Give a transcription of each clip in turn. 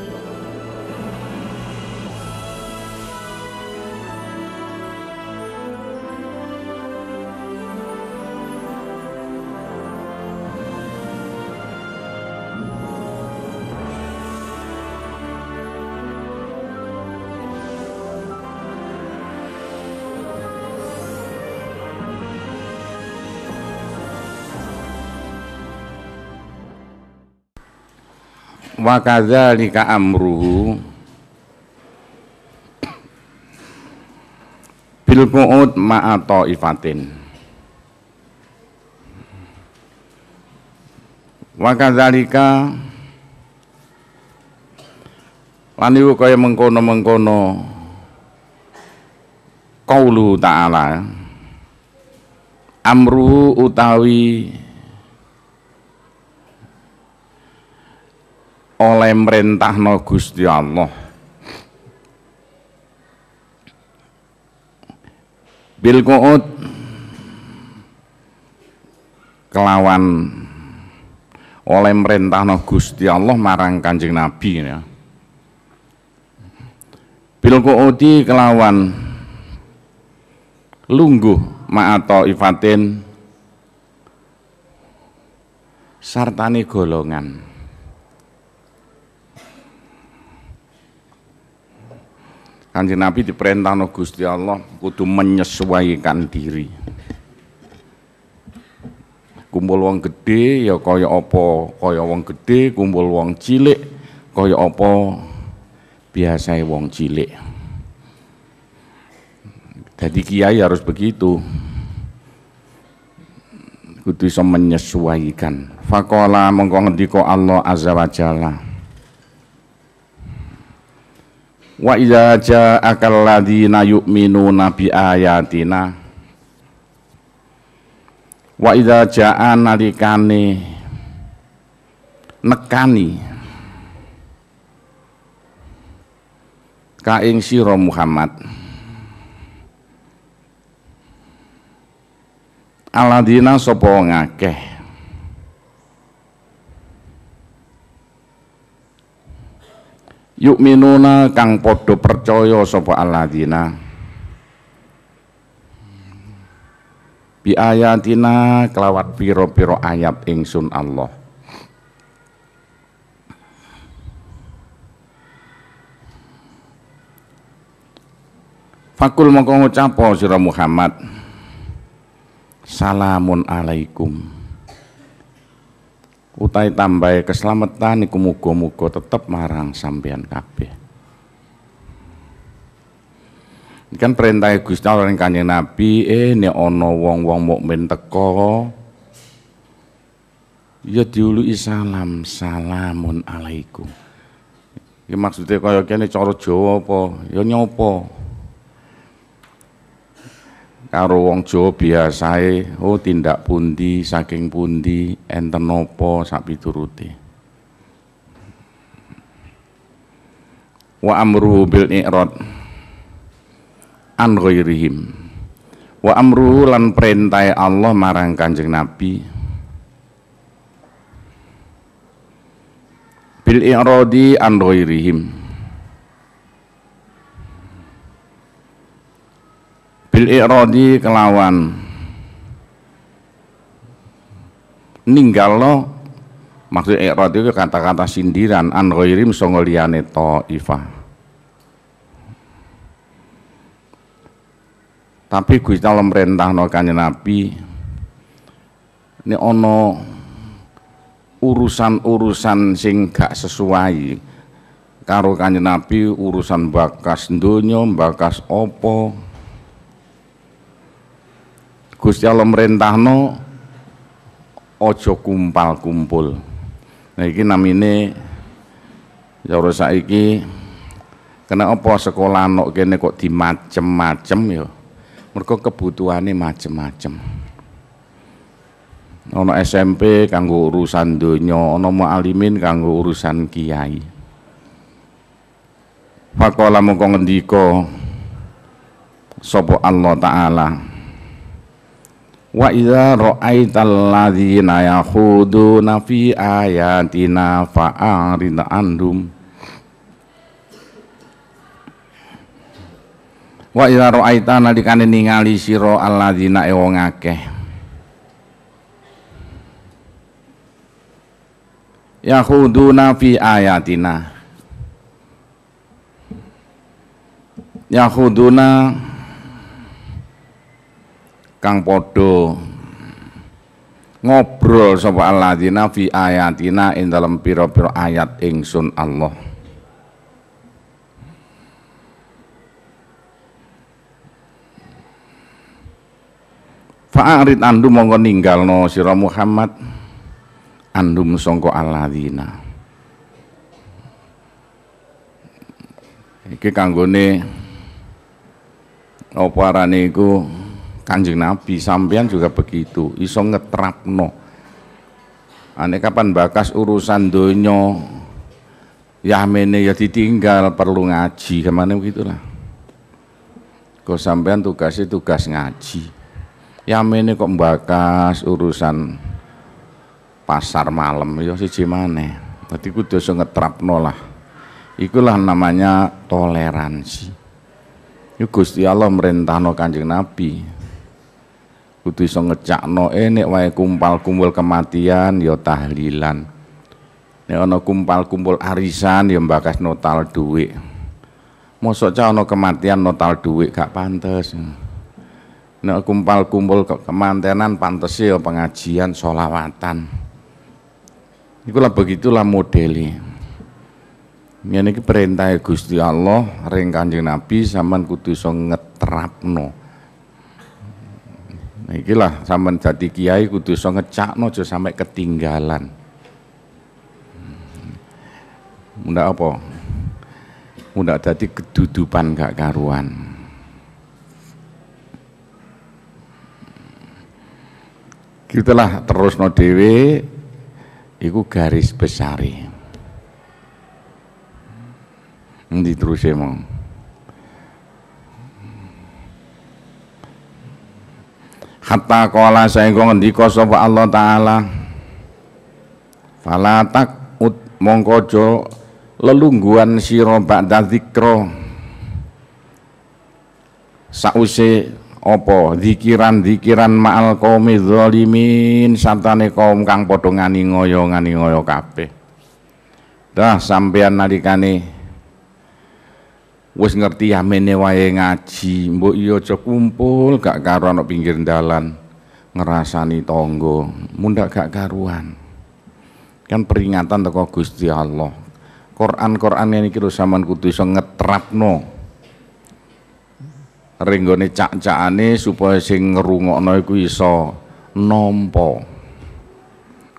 Thank you. wa kadzalika amruhu bil qu'ud ma'a ta'ifatin wa kadzalika lan iku kaya mengkono-mengkono qaulu ta'ala amruhu utawi oleh no Gusti Allah bil kelawan oleh no Gusti Allah marang Kanjeng Nabi ya Bilkuuti kelawan lungguh ma'ato ifatin sartani golongan Kanjeng Nabi no Gusti Allah kudu menyesuaikan diri. Kumpul wong gede ya kaya apa kaya wong gede, kumpul wong cilik kaya apa biasanya wong cilik. Jadi kiai harus begitu. Kudu iso menyesuaikan. Fakola mengko ko Allah azza wa jalla. wa idza ja'akal ladina yu'minuna nabi ayatina wa idza ja'a nalikane nekani kaing sira Muhammad aladina sapa ngakeh yuk minuna kang podo percaya sopo aladinah bi ayatina kelawat piro-piro ayat ingsun Allah Fakul mongko ngucapo sira Muhammad Salamun alaikum utai tambah keselamatan iku muga-muga tetep marang sampeyan kabeh. Ini kan perintah Gusti Allah ning Kanjeng Nabi, eh nek ana wong-wong mukmin teko ya diului salam salamun alaikum. Iki maksudnya kaya kene cara Jawa apa? Ya nyapa? karo wong Jawa biasae oh tindak pundi saking pundi enten napa sak piturute wa amruhu bil i'rad an ghairihim wa amruhu lan perintah Allah marang Kanjeng Nabi bil i'radi an ghairihim bil irodi kelawan ninggal lo maksud irad itu kata-kata sindiran an ghairim songoliane to taifah tapi gue Allah merintahno No Nabi ini ono urusan-urusan sing gak sesuai karo kanjeng Nabi urusan bakas donya bakas opo Gusti Allah merintahno ojo kumpal-kumpul. Nah iki namine cara ya saiki kena apa sekolah anak kene kok dimacem-macem ya. Mergo kebutuhane macem-macem. Ono SMP kanggo urusan donya, ono mualimin kanggo urusan kiai. Faqala mongko ngendika sapa Allah taala wa idza ra'aital ladzina yakhuduna fi ayatina fa'arid anhum wa idza ra'aita nalikane ningali sira alladzina e wong akeh yakhuduna fi ayatina yakhuduna kang podo ngobrol sapa alladzina fi ayatina ing dalam pira-pira ayat ingsun Allah Fa'arid andum mongko ninggalno sira Muhammad andum sangka alladzina iki kanggone apa arane iku kanjeng Nabi sampean juga begitu iso ngetrapno aneh kapan bakas urusan donyo ya mene ya ditinggal perlu ngaji kemana begitulah kok sampean tugasnya tugas ngaji ya mene kok bakas urusan pasar malam ya si maneh dadi kudu iso ngetrapno lah ikulah namanya toleransi Gusti Allah merintahno Kanjeng Nabi kudu iso ngecakno eh nek wae kumpal-kumpul kematian ya tahlilan nek ana kumpal-kumpul arisan ya mbakas notal duit mosok cah ana kematian notal dhuwit gak pantes nek kumpal-kumpul ke kemantenan pantes ya pengajian sholawatan. ikulah begitulah modeli Ini perintah Gusti Allah, ring Kanjeng Nabi zaman kudu iso ngeterapno. Nah, ikilah sampean dadi kiai kudu iso ngecakno aja sampai ketinggalan. Munda hmm. apa? Munda dadi kedudupan gak karuan. Kita lah terus no dewe, iku garis besari. Nanti terus ya mau. hatta kola saengko ngendika sapa Allah taala fala takut mongko aja lelungguhan sira ba'da dzikra sause apa zikiran-zikiran ma'al qaumi zalimin santane kaum kang padha ngani ngoyo ngani ngoyo kabeh dah sampean nalikane wis ngerti yamene wae ngaji mbok yo iya aja kumpul gak karo ana pinggir dalan ngerasani tonggo mundak gak karuan kan peringatan teko Gusti Allah Quran Quran ini kira zaman kudu iso ngetrapno ringgone cak-cakane supaya sing ngrungokno iku iso nampa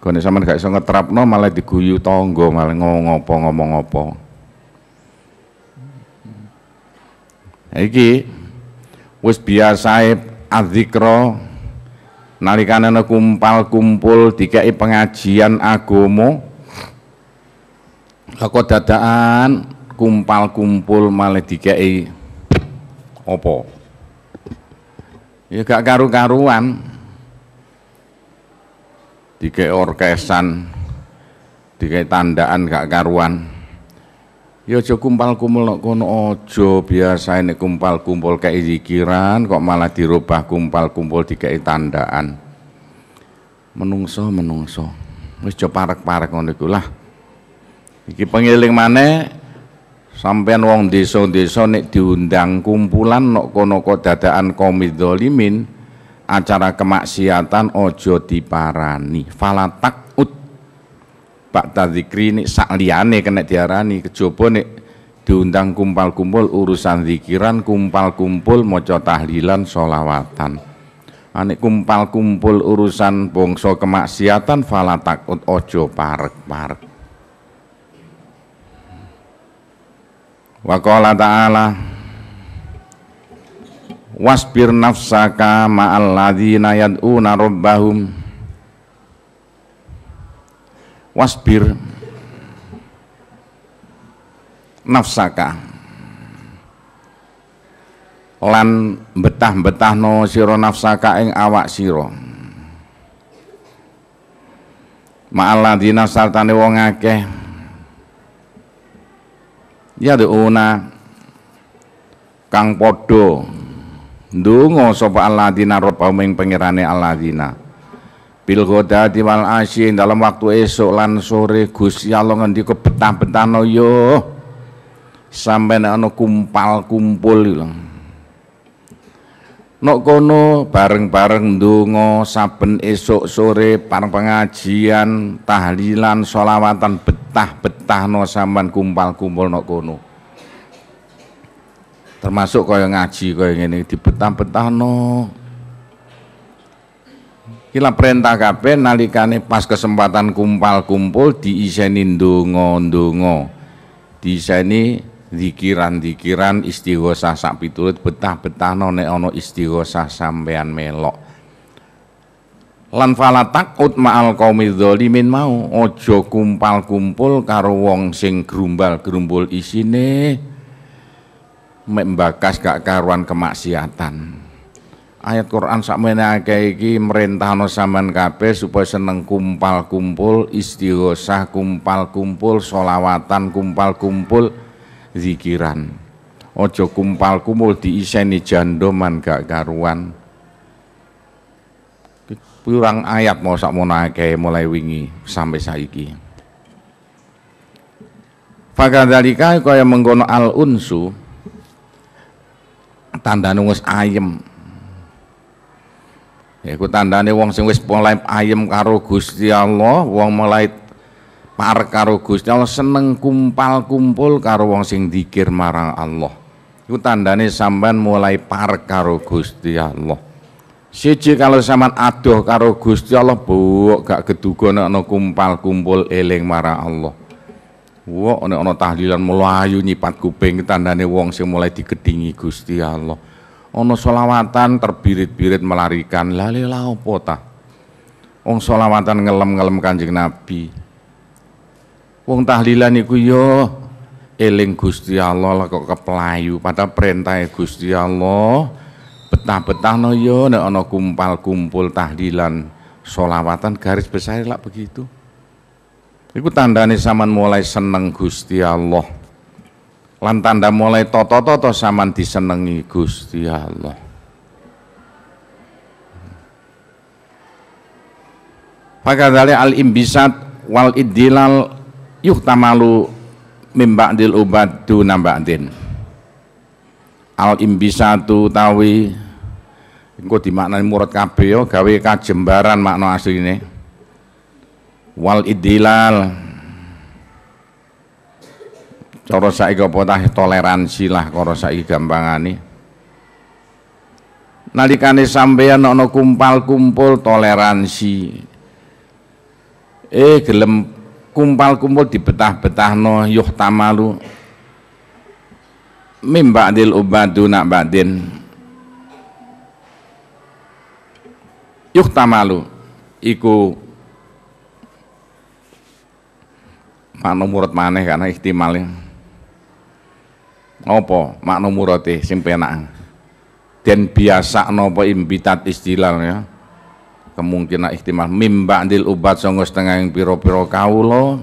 Kone sampean gak iso ngetrapno malah diguyu tangga malah ngomong apa ngomong apa. Iki wis biasae adzikra nalikane kumpal kumpul dikeki pengajian agomo, Lako dadaan kumpal kumpul malah dikeki opo ya gak karu-karuan dikeki orkesan dikeki tandaan gak karuan Ya kumpal-kumpul nak kono ojo biasa ini kumpal-kumpul kayak zikiran kok malah dirubah kumpal-kumpul kayak tandaan. Menungso menungso. Wis aja parek-parek ngono iku lah. Iki pengiling mana sampean wong desa-desa nek diundang kumpulan nak kono dadaan komidolimin acara kemaksiatan ojo diparani. Falatak Pak Tadzikri ini sak liane kena diarani kecoba nih diundang kumpal-kumpul urusan zikiran kumpal-kumpul maca tahlilan solawatan anik ah, kumpal-kumpul urusan bongso kemaksiatan fala takut ojo parek-parek wakola ta'ala Wasbir nafsaka ma'al ladzina yad'una rabbahum wasbir nafsaka lan betah betah no siro nafsaka ing awak sira ma'aladina sartane wong akeh ya diuna kang padha ndonga sapa aladina ropa ing pangerane aladina bil ghadati wal asyin dalam waktu esok lan sore Gusti Allah ngendika betah-betahno yo sampe nek ana kumpal kumpul lho nok kono bareng-bareng ndonga saben esok sore pareng pengajian tahlilan solawatan betah-betahno sampean kumpal kumpul nok kono termasuk kaya ngaji kaya ngene dibetah-betahno Kila perintah kabeh nalikane pas kesempatan kumpul-kumpul diiseni ndonga-ndonga. Diiseni zikiran-zikiran istighosah sak pitulut betah betah nek ana istighosah sampean melok. Lan fala takut ma'al qaumi dzalimin mau aja kumpal kumpul karo wong sing grumbal-grumbul isine membakas mbakas gak karuan kemaksiatan ayat Quran sakmene akeh iki merintahno sampean kabeh supaya seneng kumpal-kumpul, istighosah kumpal-kumpul, solawatan kumpal-kumpul, zikiran. Ojo kumpal-kumpul diiseni jandoman gak karuan. kurang ayat mau sak akeh mulai wingi sampai saiki. Fakadhalika kaya menggono al unsu tanda nungus ayem Iku tandane wong sing wis mulai ayem karo Gusti Allah, wong mulai par karo Gusti Allah seneng kumpal-kumpul karo wong sing dikir marang Allah. Iku tandane sampean mulai par karo Gusti Allah. Siji kalau sampean adoh karo Gusti Allah, buk gak geduga nek kumpal-kumpul eling marang Allah. Wah, ana ana tahlilan melayu nyipat kuping tandane wong sing mulai digedingi Gusti Allah ono solawatan terbirit-birit melarikan lali lau pota, wong solawatan ngelem-ngelem kanjeng nabi wong tahlilan iku yo ya eling Gusti Allah lah kok keplayu pada perintah Gusti Allah betah-betah no yo ya nek ono kumpal-kumpul tahlilan solawatan garis besar lah begitu Iku tandane saman mulai seneng Gusti Allah lan tanda mulai toto-toto saman disenengi Gusti Allah. Pakadale al imbisat wal idilal yuk tamalu mimbak ubat tu du namba'din. Al imbisatu tawi engko dimaknani murad kabeh ya gawe kajembaran makna asline. Wal idilal Cara saiki apa tah toleransi lah cara saiki gampangane. Nalikane sampeyan ana kumpal-kumpul toleransi. Eh gelem kumpal-kumpul di dibetah-betahno yuh tamalu. mimba adil ubadu nak badin. Yoh tamalu iku manung murid maneh karena ihtimalnya apa makna murote sing penak? Den biasa napa imbitat istilal ya. Kemungkinan ihtimal mimba dil ubat songo setengah yang piro-piro kaulo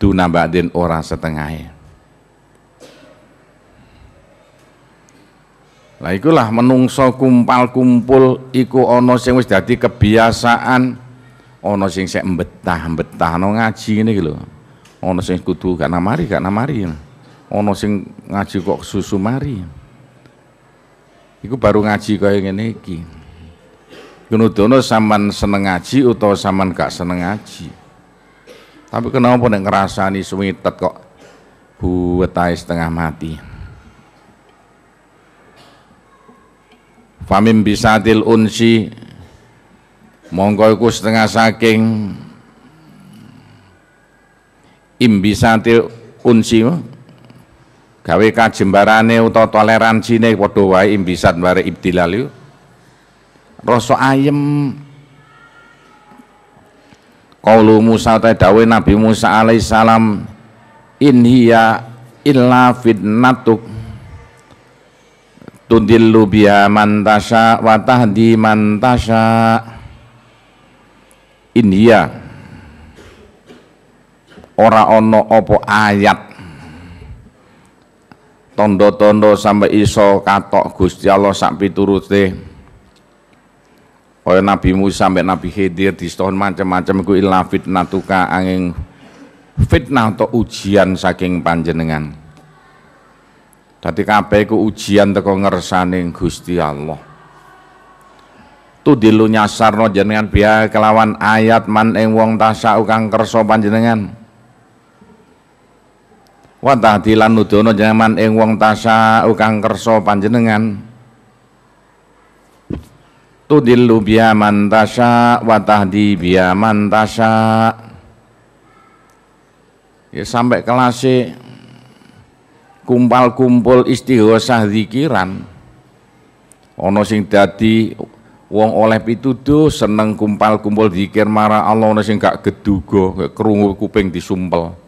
duna ba'din orang setengahnya Lah ikulah menungso kumpal kumpul iku ono sing wis dadi kebiasaan ono sing sek mbetah no ngaji ini gitu ono sing kudu gak namari gak namari ono sing ngaji kok susu mari iku baru ngaji kaya ngene iki kenudono saman seneng ngaji utawa saman gak seneng ngaji tapi kenapa nek ngrasani sumitet kok buat setengah mati famim bisatil unsi monggo iku setengah saking imbisatil unsi gawe kajembarane utawa toleransine padha wae imbisan bare ibtilal yo rasa ayem Kaulu Musa ta dawe Nabi Musa alaihi salam in hiya illa fitnatuk tundil biha man tasya wa tahdi man in hiya ora ana apa ayat tondo-tondo sampai iso katok Gusti Allah sak piturute kaya Nabi Musa sampai Nabi Khidir di setahun macam-macam ku illa fitnatuka angin fitnah atau ujian saking panjenengan Dadi kabeh ku ujian teko ngersane Gusti Allah dilunya nyasarno jenengan biar kelawan ayat man ing wong tasau kang kersa panjenengan wa tahdilan nudono jaman ing wong tasa ukang kersa panjenengan tudillu biya man tasya wa tahdi biya man tasya ya sampai kelas kumpal-kumpul istighosah zikiran ono sing dadi wong oleh pituduh seneng kumpal-kumpul zikir marah Allah ono sing gak geduga kupeng kuping disumpel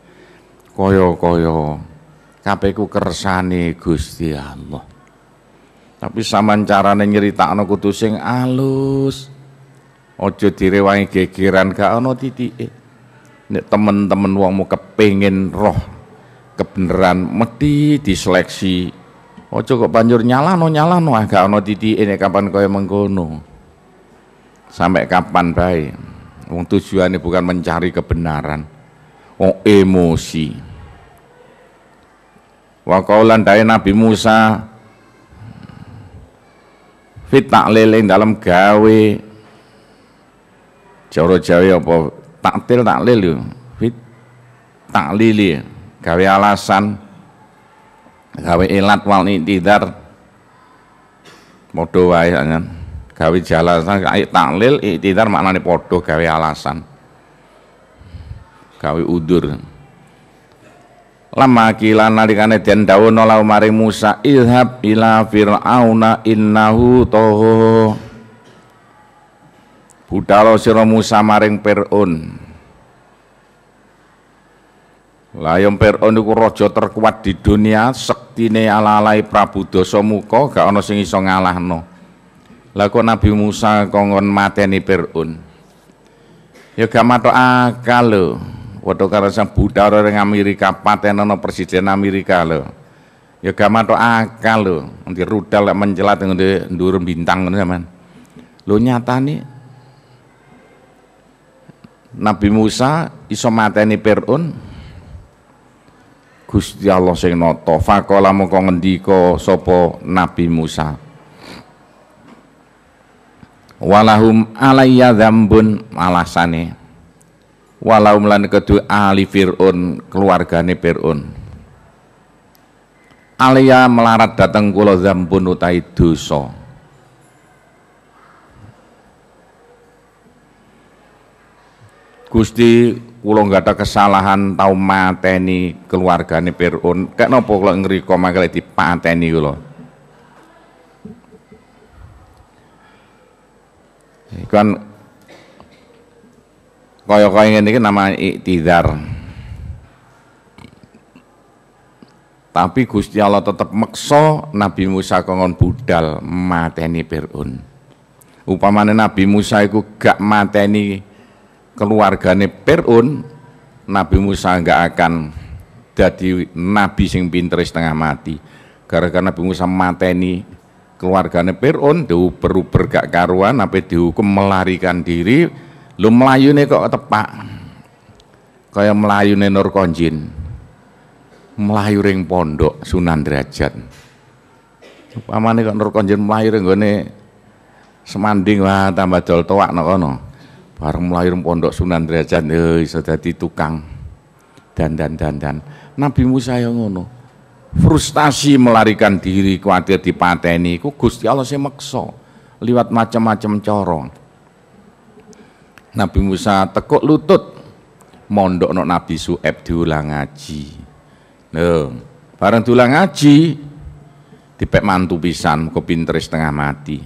Koyo koyo, kabeh ku kersane Gusti Allah. Tapi saman carane nyeritakno kudu sing alus. Aja direwangi gegeran gak ana titike. Nek temen-temen wongmu kepengin roh kebenaran, mesti diseleksi. Aja kok banjur nyalano nyalano ah gak ana titike nek kapan kaya mengkono. Sampai kapan bae? Wong ini bukan mencari kebenaran. Wong emosi. Wa qaulan dari Nabi Musa fit lele dalam gawe Jawa Jawa apa taktil tak yo fit tak taklili gawe alasan gawe elat wal tidar padha wae kan gawe jalasan kae taklil iktidar maknane padha gawe alasan gawe udur lama kila nalikane den dawuh maring Musa ilhab ila fir'auna innahu toho budalo sira Musa maring Firaun Layom Firaun iku raja terkuat di dunia, sektine alalai alai Prabu Dasamuka gak ana sing iso ngalahno. Lah kok Nabi Musa kongon mateni Firaun. Ya gak matok akal lho. Foto karo sang buta orang Amerika, paten ono presiden Amerika loh, Ya gak matok akal lo Nanti rudal menjelat dengan ngendi durun bintang zaman lo nyata nih Nabi Musa iso mateni Firaun Gusti Allah sing nata faqala moko ngendika sapa Nabi Musa Walahum alayya dzambun alasane Walau melan kedua ahli Fir'un, keluargane Fir'un. Alia melarat datang kulo zampun utai dosa. Gusti kulo nggak ada kesalahan tau mateni keluargane Fir'un. Kek ngeri koma kali di pateni kulo Kan kaya-kaya ini kan nama iktidar. Tapi Gusti Allah tetap meksa Nabi Musa kongon budal mateni perun. Upamane Nabi Musa itu gak mateni keluargane perun, Nabi Musa gak akan jadi nabi sing pinter setengah mati. Gara-gara Nabi Musa mateni keluargane Fir'aun diuber-uber gak karuan sampai dihukum melarikan diri Lu nih kok tepak. Kaya nih Nur Konjin. Melayu ring pondok Sunan Derajat. nih kok Nur Konjin mlayu ring gone semanding wah tambah joltoak toak nek kono. Bareng mlayu ring pondok Sunan Derajat nih iso dadi tukang dandan-dandan. Nabi Musa ya ngono. Frustasi melarikan diri kuatir dipateni iku Gusti Allah sing meksa liwat macam-macam corong. Nabi Musa tekuk lutut mondok no Nabi Su'eb diulang ngaji Loh, bareng diulang ngaji dipek mantu pisan kok pinter setengah mati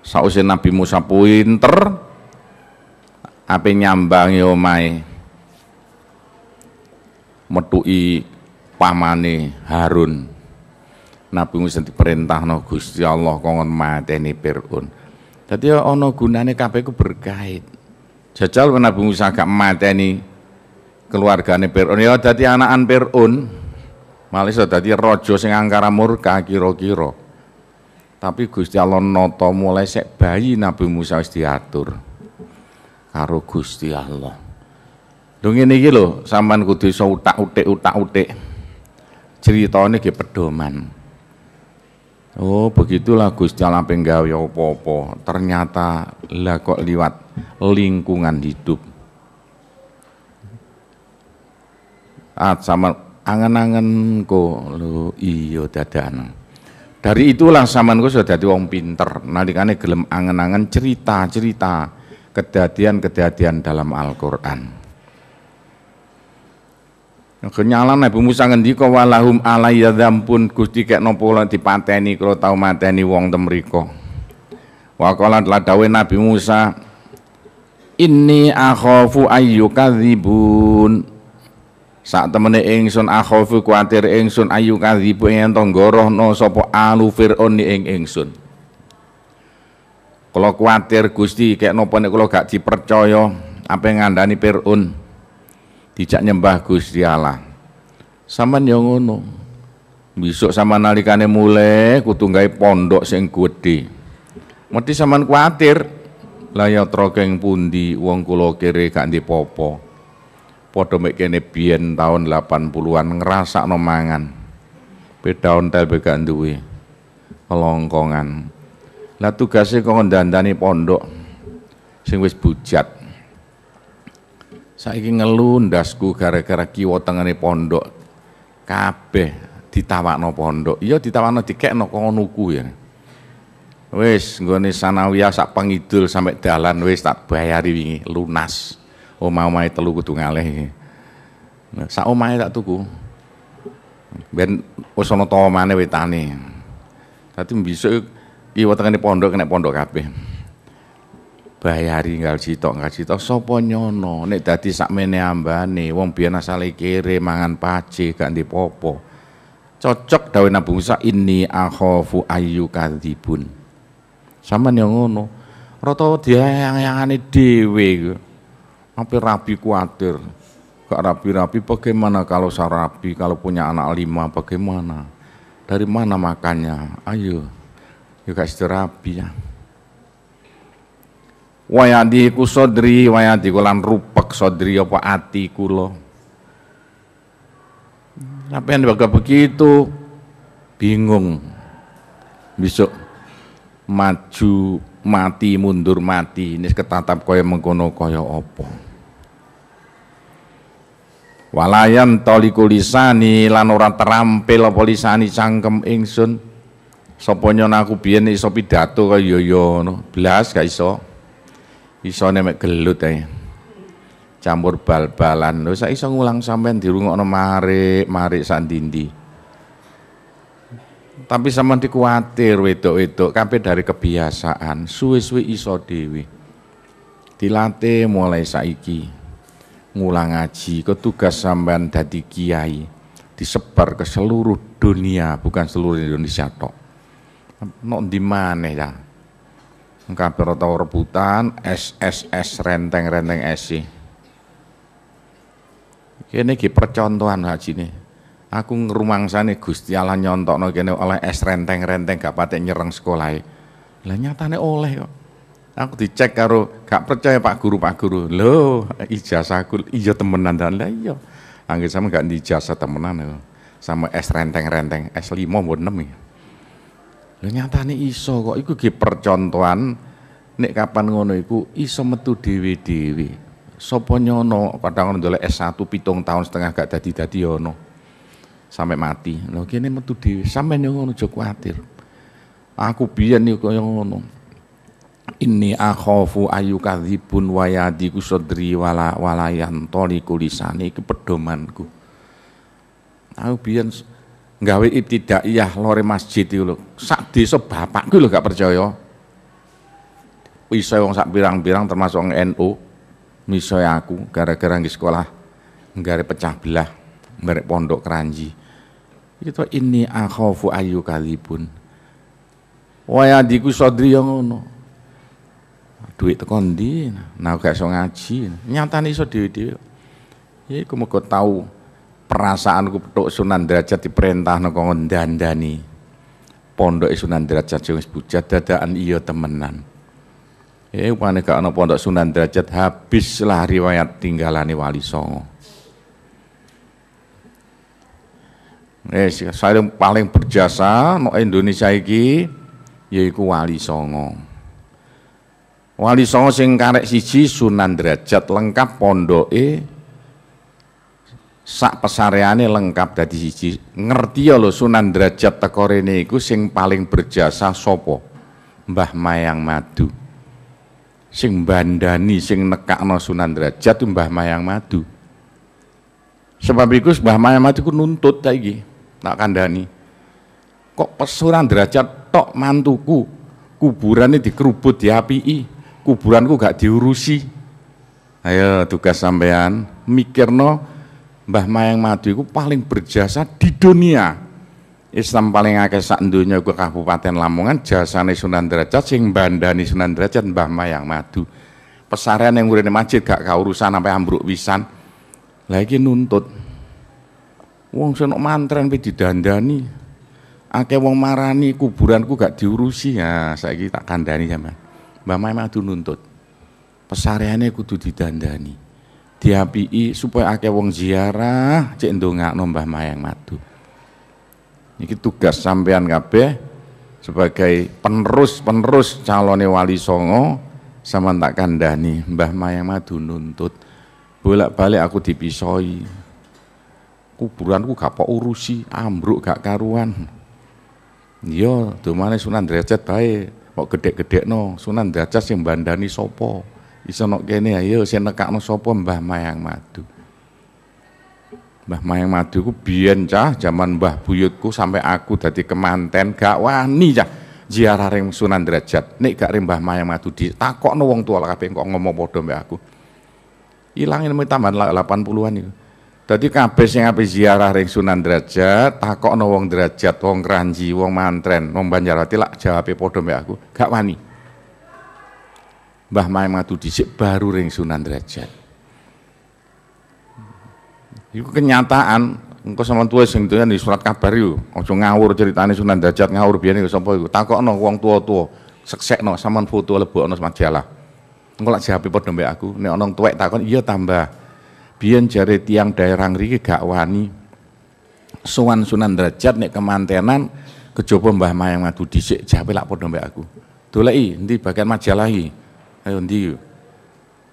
sausin Nabi Musa pinter apa nyambangi omai metui pamane Harun Nabi Musa diperintah no Gusti Allah kongon mateni Perun. Dadi ono gunane kabeh ku berkait. Jajal menawa Nabi Musa gak mateni keluargane Firaun ya dadi anakan Firaun. Malah iso dadi raja sing angkara murka kira-kira. Tapi Gusti Allah nata mulai sek bayi Nabi Musa wis diatur karo Gusti Allah. Lho ngene iki lho, sampean kudu iso utak-utik utak-utik. Critane ge pedoman. Oh, begitulah Gus Jalan penggawe opo-opo Ternyata lah kok liwat lingkungan hidup. At ah, sama angen-angen kok lo iyo dadan. Dari itulah samanku sudah jadi wong pinter. Nalikane gelem angen-angen cerita-cerita kejadian-kejadian dalam Al-Qur'an. Kenyalan Nabi Musa ngendika walahum alayya pun Gusti kek nopo lan dipateni kula tau mateni wong temriko. Waqala ladawe Nabi Musa Inni akhafu ayyukadzibun. Sak temene ingsun akhafu kuatir ingsun ayyukadzibu yen to ngorohno sapa alu fir'aun ing ingsun. Kula kuatir Gusti kek nopo nek kula gak dipercaya apa ngandani firun tidak nyembah Gusti Allah Saman yang ngono besok sama nalikane mulai kutunggai pondok sing gede. Mati saman kuatir layo ya trokeng pundi wong kulo kere gak ndi popo podo mek kene tahun 80-an ngerasa nomangan, beda ontel gak duwe kelongkongan lah tugasnya kok ndandani pondok sing wis bujat saiki ngelun dasku gara-gara kiwa tengene pondok kabeh ditawakno pondok iya ditawakno dikekno kono nuku ya wis nggone sanawiyah sak pengidul sampai dalan wis tak bayari wingi lunas omah-omahe telu kudu ngalih iki nah, sak omahe tak tuku ben wis ana ta omane wetane dadi besok kiwa tengene pondok kena pondok kabeh bayari hari sitok nggak sitok sopo nyono nek dadi sakmene ambane wong biyen asale kere mangan pace gak ndi popo cocok dawe Nabi Musa ini akhofu ayu kadzibun sama yang ngono rata yang yang ane dewe, apa rabi kuatir gak rabi-rabi bagaimana kalau sarabi kalau punya anak lima bagaimana dari mana makannya ayo juga istirahat ya wayadi ku sodri di kulan rupek sodri apa ati kulo apa yang baga begitu bingung besok maju mati mundur mati ini ketatap kaya mengkono kaya apa walayan toliku lisani lan ora terampil apa lisani cangkem ingsun sapa nyon aku biyen iso pidato kaya yo no. blas gak iso isone nemek gelut ae. Campur bal-balan. Lho sak iso ngulang sampean dirungokno marik-marik sak dindi. Tapi sampean dikuatir wedok-wedok kabeh dari kebiasaan, suwe-suwe iso dhewe. Dilatih mulai saiki. Ngulang ngaji, ketugas sampean dadi kiai disebar ke seluruh dunia, bukan seluruh Indonesia tok. Nok di mana ya? kabeh tau rebutan SSS renteng-renteng SI. Kene iki percontohan hajine. Aku ngerumang ngrumangsane Gusti Allah nyontokno kene oleh S renteng-renteng gak patek nyereng sekolah. Lah nyatane oleh kok. Aku dicek karo gak percaya Pak Guru, Pak Guru. Lho, ijazahku iya temenan dan lah iya. Angger sama gak ijazah temenan. Ya. Sama S renteng-renteng, S5 mbon 6 ya. Lha nyatane iso kok iku ge percontohan nek kapan ngono iku iso metu dhewe-dhewe. Sopo nyono kadang ndolek S1 pitung tahun setengah gak dadi-dadi ono. Sampai mati. Lho kene metu dhewe. Sampeyan yo ngono aja kuwatir. Aku biyen yo kaya ngono. Ini akhafu ayu wa yadiku sadri wala walayan toli kulisane iki pedomanku. Aku biyen nggawe ibtidaiyah lore masjid itu lho. Sak desa bapakku lho gak percaya. Iso wong sak pirang-pirang termasuk NU misoy aku gara-gara di sekolah nggare pecah belah merek pondok keranji. Itu ini akhofu ayu kalipun. diku sodri yang ngono. Duit itu kondi, nah, nah gak iso ngaji. Nyata nih so dhewe-dhewe. Ya iku kau tau perasaanku petuk Sunan Derajat diperintah nang dandani. Pondok Sunan Derajat sing bujat dadaan iya temenan. Eh upane gak ana pondok Sunan Derajat habislah riwayat tinggalane Wali Songo. Eh saya paling berjasa no Indonesia iki yaiku Wali Songo. Wali Songo sing karek siji Sunan Derajat lengkap pondoke sak pesareane lengkap dadi siji ngerti ya lho Sunan Derajat teko rene iku sing paling berjasa sopo Mbah Mayang Madu sing bandani sing nekakno Sunan Derajat Mbah Mayang Madu sebab iku Mbah Mayang Madu ku nuntut ta iki tak kandhani kok pesuran Derajat tok mantuku kuburane dikerubut diapiki kuburanku gak diurusi ayo tugas sampean mikirno Mbah Mayang Madu itu paling berjasa di dunia. Islam paling akeh sak ke Kabupaten Lamongan jasa nih Sunan Derajat sing bandani Sunan Derajat Mbah Mayang Madu. Pesarian yang murid masjid gak urusan sampai ambruk wisan. Lagi nuntut. Wong senok mantren pe didandani. Akeh wong marani kuburanku gak diurusi ya saya tak kandani sama. Mbah Mayang Madu nuntut. Pesariane kudu didandani diapiki supaya akeh wong ziarah cek ndongakno Mbah Mayang Madu. Ini tugas sampean kabeh sebagai penerus-penerus calone wali songo sama tak kandani Mbah Mayang Madu nuntut bolak-balik aku dipisoi kuburanku gak pok urusi ambruk gak karuan iya domane Sunan Derajat bae kok gede no Sunan Derajat yang bandani sopo iso nok kene ayo ya, sing nekakno sapa Mbah Mayang Madu Mbah Mayang Madu ku biyen cah jaman Mbah buyutku sampai aku dadi kemanten gak wani cah ziarah ring Sunan Derajat nek gak ring Mbah Mayang Madu ditakokno wong tuwa kabeh kok ngomong padha mbek aku ilangin mau tambahan 80-an itu Dadi kabeh sing ape ziarah ring Sunan Derajat, takokno wong Derajat, wong Kranji, wong Mantren, wong Banjarwati lak jawabe padha mbek aku, gak wani. Mbah Maim matu disik baru ring Sunan Derajat. Iku kenyataan engko sama tua sing kan di surat kabar yuk aja ngawur ceritane Sunan Derajat ngawur biar biyen tak kok iku uang tua tua, seksek nong sama foto lebu lebokno majalah. Engko lagi jawabe pot dombe aku nih onong tuwek takon iya tambah. biar jari tiang daerah ngeri gak wani sowan Sunan Derajat nih kemantenan kecoba Mbah Maim madu Disik, jape lak pot dombe aku. tulai, nanti bagian majalah Ayo ndi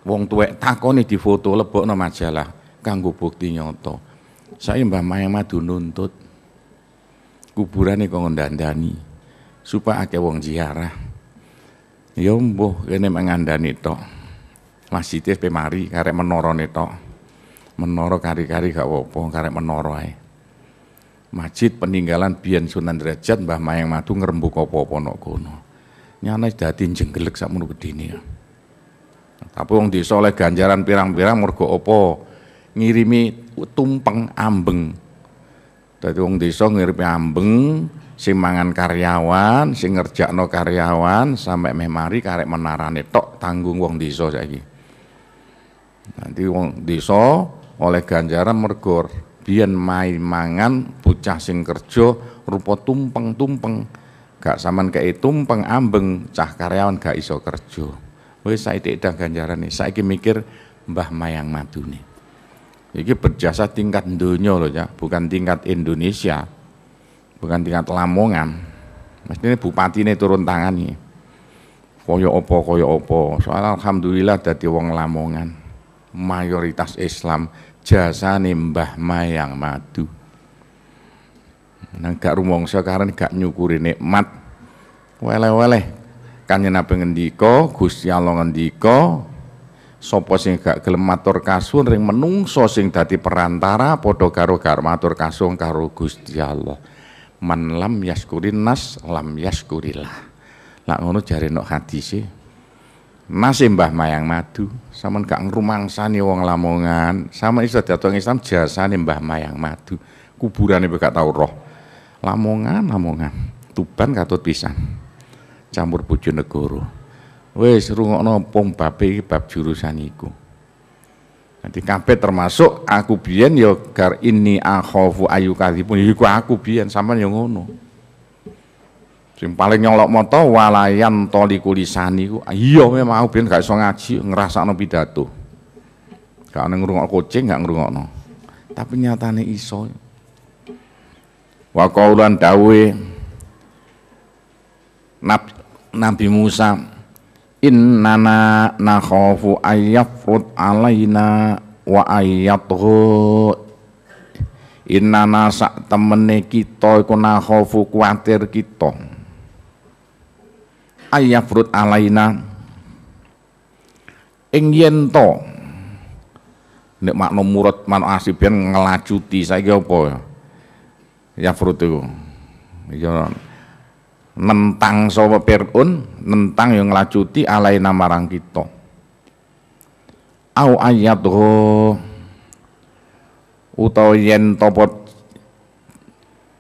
Wong tuwek takoni lebok lebokno majalah kanggo bukti nyoto Saya Mbah Mayang Madu nuntut ini kongon dandani supaya akeh wong ziarah. Ya mbuh ini mengandani to, Masjid pemari mari menoro menorone to Menoro kari-kari gak wopo karek menoro ay. Masjid peninggalan Bian Sunan Derajat Mbah Mayang Madu ngerembuk apa-apa nok kono. jenggelek sama gedene. Ya. Tapi wong desa oleh ganjaran pirang-pirang mergo apa? Ngirimi tumpeng ambeng. Dadi wong desa ngirimi ambeng sing mangan karyawan, sing ngerjakno karyawan sampai meh mari karek menarane tok tanggung wong desa saiki. Nanti wong desa oleh ganjaran mergor biyen mai mangan bocah sing kerja rupa tumpeng-tumpeng. Gak saman kayak tumpeng ambeng cah karyawan gak iso kerja wis saya tidak ganjaran nih Saya mikir Mbah Mayang Madu nih. ini berjasa tingkat dunia loh ya bukan tingkat Indonesia bukan tingkat Lamongan ini bupati ini turun tangan nih koyo opo koyo opo Soal alhamdulillah dari wong Lamongan mayoritas Islam jasa nih Mbah Mayang Madu Nah, gak rumongso karena gak nyukuri nikmat. Weleh-weleh Kanjeng Nabi ngendika, Gusti Allah ngendika, sapa sing gak gelem matur kasun ring menungso sing dadi perantara padha karo gak matur kasun karo Gusti Allah. Man lam yaskurin nas lam yaskurilah. Lah ngono jare nok hadise. nasim Mbah Mayang Madu, sama gak ngrumangsani wong Lamongan, sama iso datang Islam jasane Mbah Mayang Madu. Kuburane gak tau roh. Lamongan, Lamongan. Tuban katut pisang campur Bojonegoro. wes rungokno pombabe iki bab jurusan iku. Nanti kape termasuk aku biyen ya gar ini akhafu ayu pun ya iku aku biyen sampean yang ngono. Sing paling nyolok moto walayan toli kulisan iku. Ah, iya memang aku biyen gak iso ngaji ngrasakno pidato. Gak ana ngrungokno kucing gak ngrungokno. Tapi nyatane iso. Wa qaulan dawe Nabi Nabi Musa innana nakhofu ayyafrut alaina wa ayyathu innana sak temene kita iku nakhofu kuatir kita ayyafrut alaina ing yen to nek makno murut manuk asibian ngelajuti saiki apa ya yafrut iku ya nentang sapa Fir'un nentang yang nglajuti alai marang kita au ayatuhu utawa yen tapa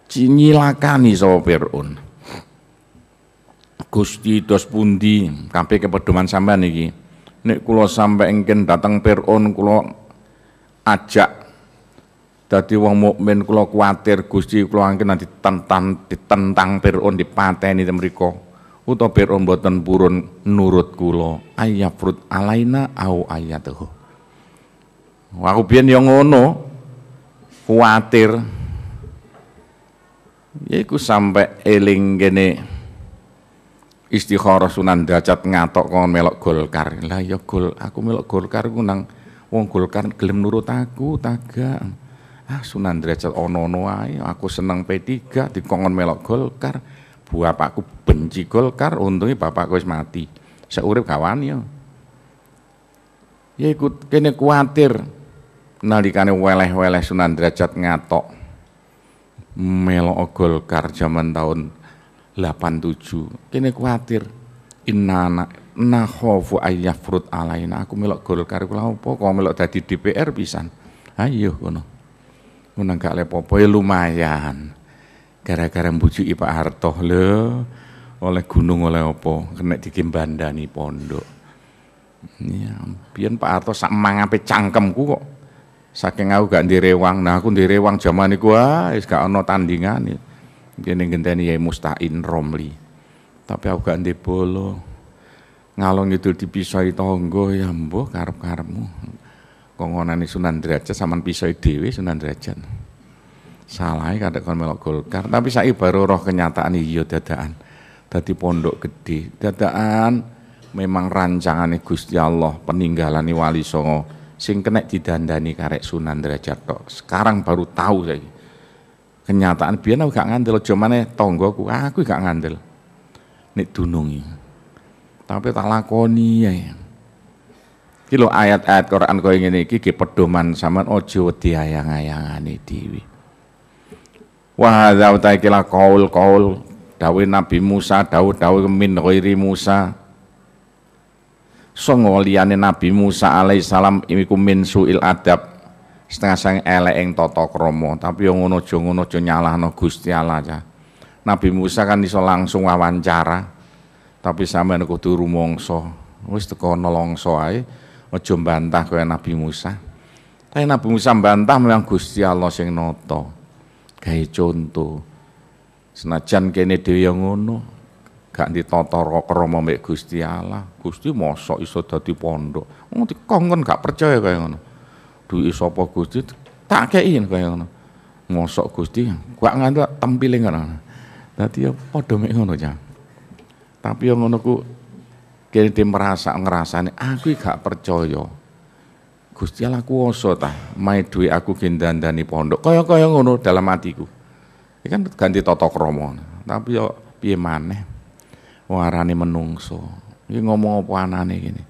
cinyilakani sapa Firaun Gusti dos pundi kabeh kepedoman sampean iki nek kula sampe engken datang Firaun kula ajak Dadi wong mukmin kula kuwatir Gusti kula angken ditentang ditentang Firaun dipateni mriku. Utawa Firaun mboten purun nurut kula. Ayyafrut alaina au ayatuhu. Aku biyen ya ngono. Kuwatir. Yaiku sampe eling kene istikharah Sunan Derajat ngatok kon melok Golkar. Lah ya gol aku melok Golkar ku nang wong Golkar gelem nurut aku tagak ah Sunan Derajat ono-ono ae, aku seneng P3 kongon melok Golkar. Bapakku benci Golkar, untungnya bapakku wis mati. Seurip kawan ya. Ya ikut kene kuatir nalikane weleh-weleh Sunan Derajat ngatok. Melok Golkar zaman tahun 87. Kene kuatir inna anak nakhofu ayyafrut alaina aku melok Golkar kula apa kok melok dadi DPR pisan. Ayo iya, ngono po lepopo ya lumayan gara-gara bujuk Pak Harto le oleh gunung oleh opo kena dikembandani pondok ya biyen Pak Harto sak mangape cangkemku kok saking aku gak Rewang. nah aku ndirewang jaman iku ah, wis gak ono tandingan kene ya. ngenteni Yai Mustain Romli tapi aku gak ndek bolo ngalung itu dipisahi tangga ya mbok karep-karepmu kongonane Sunan Derajat saman pisoi Dewi Sunan Derajat. Salahe kadek kon melok Golkar, tapi saya baru roh kenyataan iyo ya, dadaan. Tadi pondok gede, dadaan memang rancangane Gusti Allah peninggalan Wali Songo sing kena didandani karek Sunan Derajat tok. Sekarang baru tahu saiki. Kenyataan biar aku gak ngandel aja maneh tanggaku, aku gak ngandel. Nek dunungi. Tapi tak lakoni ya. Iki lho ayat-ayat Quran kau ingin iki ki pedoman saman dia wedi ayang-ayangane dhewe. Wa hadza utaikila kaul kaul, dawuh Nabi Musa dawuh dawuh min ghairi Musa. Songo liyane Nabi Musa alaihissalam iku min suil adab setengah sang elek ing tata krama tapi yo ngono aja ngono aja nyalahno Gusti Allah ya. Nabi Musa kan iso langsung wawancara tapi sampean kudu rumangsa wis teko nolongso ae Ojo bantah kaya Nabi Musa. Tapi Nabi Musa bantah memang Gusti Allah sing noto, Gawe contoh. Senajan kene dhewe yang ngono, gak ditata krama mek Gusti Allah. Gusti mosok iso dadi pondok. Wong dikongkon gak percaya kaya ngono. Duwe sapa Gusti tak kein kaya ngono. Mosok Gusti gak ngantuk tempiling ngono. Dadi ya padha mek ngono ya. Tapi yang ngono ku Kini dia merasa ngerasane aku gak percaya. Gusti Allah kuwasa ta, mai duwe aku gendandani pondok. Kaya-kaya ngono dalam hatiku. Iki kan ganti tata krama. Tapi yo piye maneh warane menungso. Iki ngomong apa anane gini.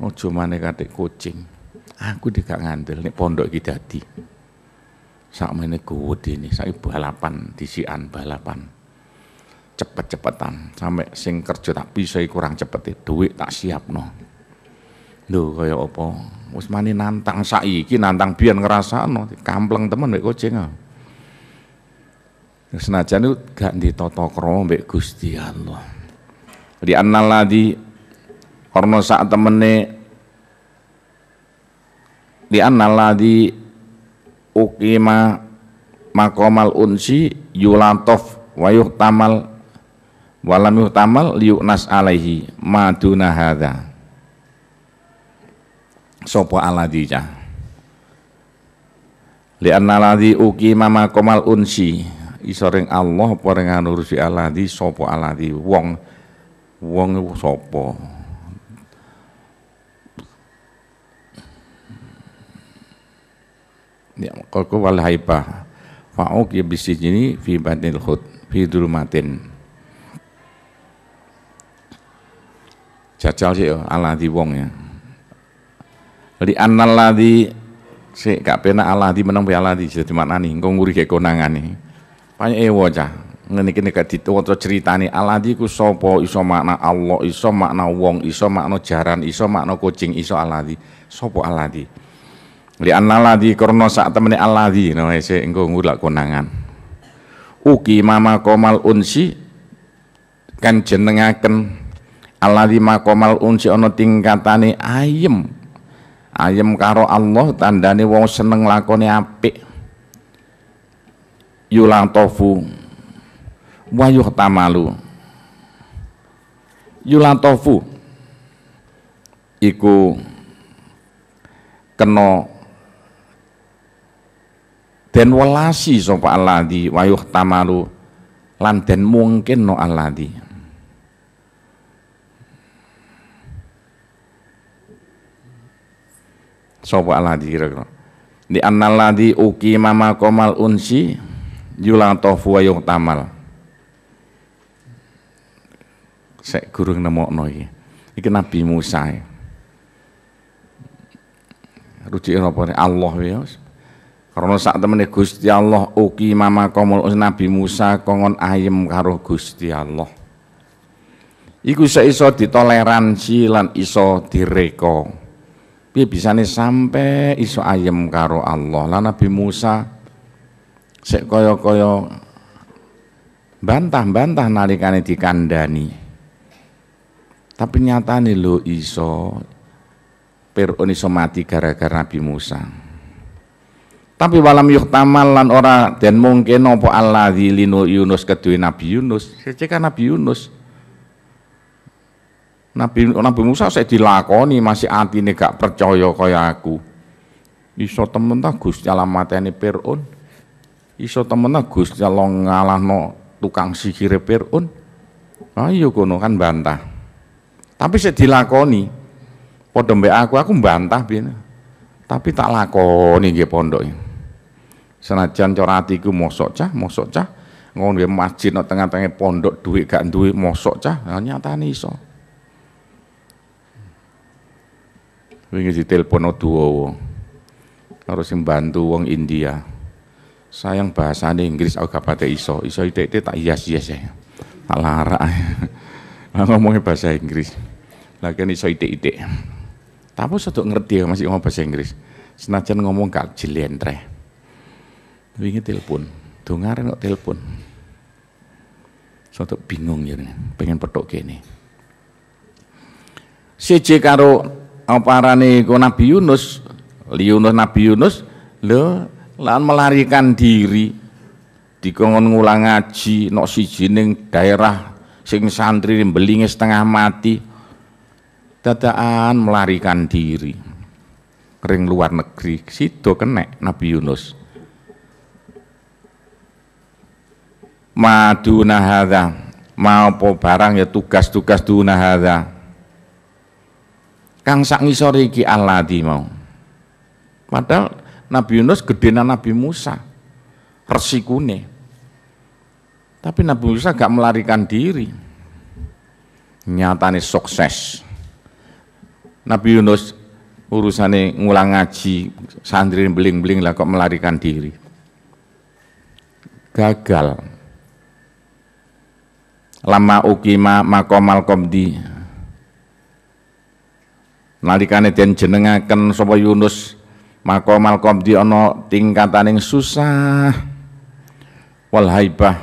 Ojo maneh katik kucing. Aku dikak ngandel nek pondok iki dadi. Sakmene gede nih, saya balapan disian balapan cepet-cepetan sampai sing kerja tak bisa kurang cepet duit tak siap no lho kaya apa Usmani mani nantang saiki nantang biar ngerasa no kampleng temen mek kucing senajan itu gak toto krama mek Gusti Allah di annaladi orno sak temene di annaladi ukima makomal unsi yulantov wayuh tamal walam yuhtamal nas alaihi maduna hadza sopo aladija li annaladi uki mama komal unsi isoring Allah apa urusi anu ngurusi aladi sapa aladi wong wong sopo ya kalau wal haibah fa'uq ya bisijini fi batin khut fi dulmatin jajal sih ala di wong ya li annal sih, sik gak penak ala di menang pe ala di jadi maknani engko nguri kek nih. panyak ewo eh, cah ngene iki nek dituwaca critane ala di ku sopo iso makna Allah iso makna wong iso makna jaran iso makna kucing iso ala di sopo ala di li annal karna saat temene ala di no nah, eh, sih engko ngulak konangan uki mama komal unsi kan jenengaken alladzi maqamal unsi ana tingkatane ayem ayem karo Allah tandane wong seneng lakone apik yulatofu wa yulang tofu iku kena den welasi sapa alladzi wa tamalu lan den mungkin no alladzi sapa aladi kira-kira di uki mama komal unsi tofu wa tamal sek gurung nemokno iki iki Nabi Musa ya. apa apa Allah ya karena saat temen Gusti Allah uki mama unsi Nabi Musa kongon ayem karo Gusti Allah iku iso ditoleransi lan iso direkong piye bisane sampai iso ayam karo Allah lah Nabi Musa sik kaya-kaya bantah-bantah nalikane kandani, tapi nyatane lho iso Fir'aun iso mati gara-gara Nabi Musa tapi walam yuk tamalan ora dan mungkin nopo Allah di Yunus ketui Nabi Yunus Sejak kan Nabi Yunus Nabi Nabi Musa saya dilakoni masih nih gak percaya kaya aku. Iso temen ta Gusti Allah mateni peron. Iso temen ta Gusti ngalah no tukang sihir Firaun. Ayo iya kono kan bantah. Tapi saya dilakoni padha aku aku bantah bina. Tapi tak lakoni nggih pondoke. Senajan coratiku mosok cah, mosok cah ngono masjid nang no tengah-tengah pondok duit gak duit mosok cah, nah, nih iso. wingi ditelepon Oduwowo. Harus membantu wong India. Sayang bahasane Inggris aku gak pate iso. Iso itik-itik tak iya yes ya. Tak larak. Lah ngomongnya bahasa Inggris. lagi ini kan iso itu. itik Tapi sedok ngerti ya masih ngomong bahasa Inggris. Senajan ngomong gak jelentreh. Wingi telepon. dengar kok telepon. Sotok bingung ya, pengen petok gini Siji karo oparane iku Nabi Yunus, liunus Nabi Yunus lho lan melarikan diri dikongon ngulang ngaji nok siji ning daerah sing santri mbelinge setengah mati dadaan melarikan diri kering luar negeri sido kenek Nabi Yunus maduna hadza mau barang ya tugas-tugas dunahadza kang sak ngisor iki aladi mau padahal Nabi Yunus gede na Nabi Musa resikune tapi Nabi Musa gak melarikan diri nyatane sukses Nabi Yunus urusane ngulang ngaji santri beling-beling lah kok melarikan diri gagal lama ukima makomal komdi nalikane den jenengaken sapa Yunus maka malkom di ana tingkataning susah wal haibah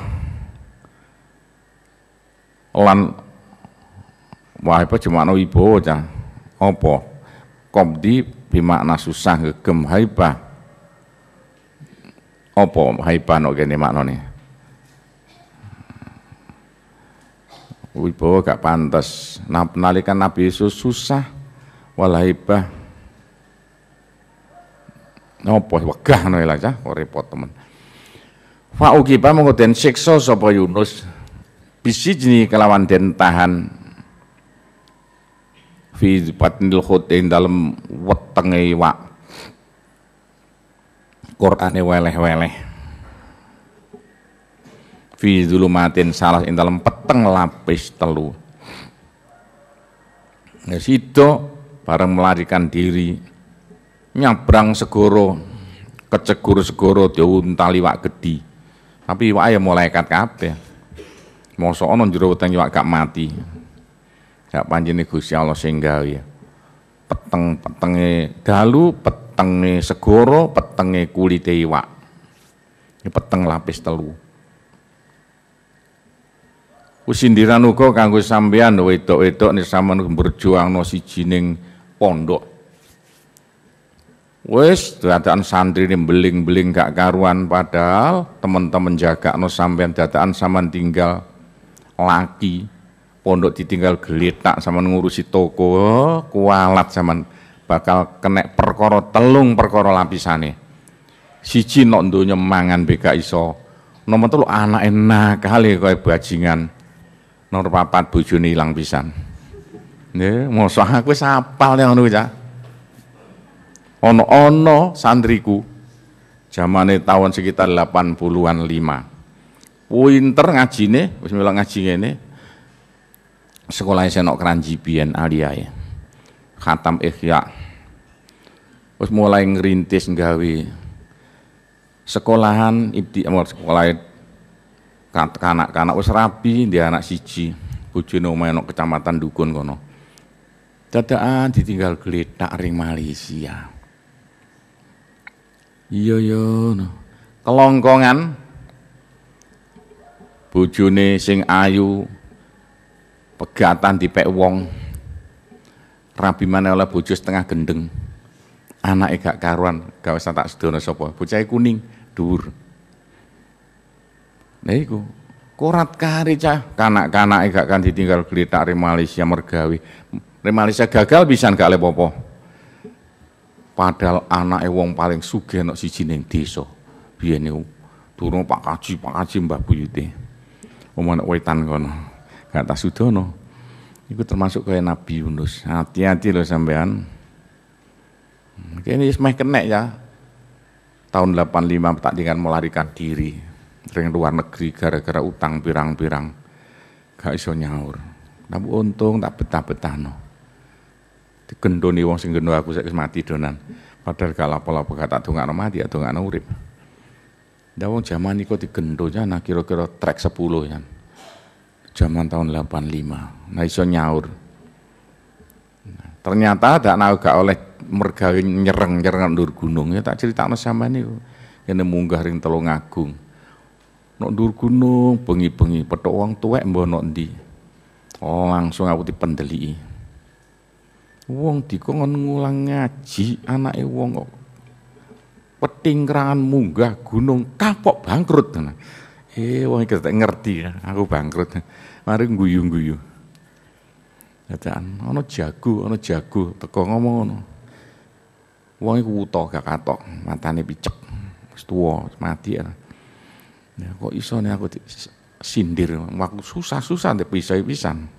lan wah apa jemakno opo, cah apa komdi bimakna susah gegem haibah apa haibah nok makna nih, Wibowo gak pantas nalikan Nabi Yesus susah walaibah nopo wegah no lha cah oh, repot temen fa pa mung den siksa sapa Yunus jeni kelawan den tahan fi patnil khut dalam dalem wetenge iwak Qur'ane weleh-weleh fi zulumatin salah ing dalem peteng lapis telu Ya sido bareng melarikan diri nyabrang segoro kecegur segoro diuntal iwak gedi tapi iwak ya mulai kat kape mosok ono jero weteng iwak gak mati gak panjene Gusti Allah sehingga ya peteng petenge dalu petenge segoro petenge kulite iwak ya peteng lapis telu Usindiran uga kanggo sambian wedok-wedok nek sampean berjuang no siji ning pondok. wes dataan santri ini beling-beling gak karuan padahal teman-teman jaga no sampean dataan sama tinggal laki pondok ditinggal gelitak sama ngurusi toko oh, kualat sama bakal kena perkoro telung perkoro lapisane siji nok donya mangan beka iso nomor telu anak enak kali ya kaya bajingan nomor papat bojone ilang pisan Nih, mau mosok aku wis apal yang nunggu ya. Ono-ono santriku nih tahun sekitar 80-an lima. Pinter ngajine, nih, Bismillah ngaji ngene. Sekolah keranji Kranji alia, ya. Khatam ikhya. Terus mulai ngerintis nggawe sekolahan ibti sekolah kanak-kanak wis rapi dia anak siji bojone omahe kecamatan Dukun kono Dadaan ditinggal geletak ring Malaysia. Iya yo iya, no. Kelongkongan bojone sing ayu pegatan dipek wong. Rabi mana oleh bojo setengah gendeng. anak gak karuan, kawasan tak sedono sapa. Bocahe kuning, dhuwur. Lha iku korat kari cah kanak kanak gak kan ditinggal geletak ring Malaysia mergawe Nek Malaysia gagal nggak gak lepopo. Padahal anak ewong paling suge nok si jineng desa. Biar niku turun Pak Kaji, Pak Kaji Mbah Buyute. Omong Tan kono. Gak tak no. Iku termasuk kayak Nabi Yunus. Hati-hati loh sampean. Ini semeh kenek ya. Tahun 85 tak dengan melarikan diri. Ring luar negeri gara-gara utang pirang-pirang. Gak iso nyaur. Tapi untung tak betah-betah no digendoni wong sing gendho aku saya mati donan. Padahal kalau pola pola tak dongakno mati, atau ya dongakno urip. dah wong jaman di digendhonya nah kira-kira trek sepuluh ya. Zaman tahun 85. Nah iso nyaur. Nah, ternyata tak nau gak oleh mergawe nyereng-nyereng dur gunung ya tak cerita sama nih Kene munggah ring Telung Agung. Nok dur gunung bengi-bengi petok wong tuwek mbok nok ndi. Oh langsung aku dipendeli Wong dikongon ngulang ngaji anake wong kok petingkrangan munggah gunung kapok bangkrut. Eh wong iki ngerti ya, aku bangkrut. Mari guyu-guyu. Kataan ana jago, ana jago teko ngomong ngono. Wong iku wuto gak katok, matane picek. Wis tuwa, mati ya. Ya kok iso nih aku sindir, waktu susah-susah ndek pisah-pisan.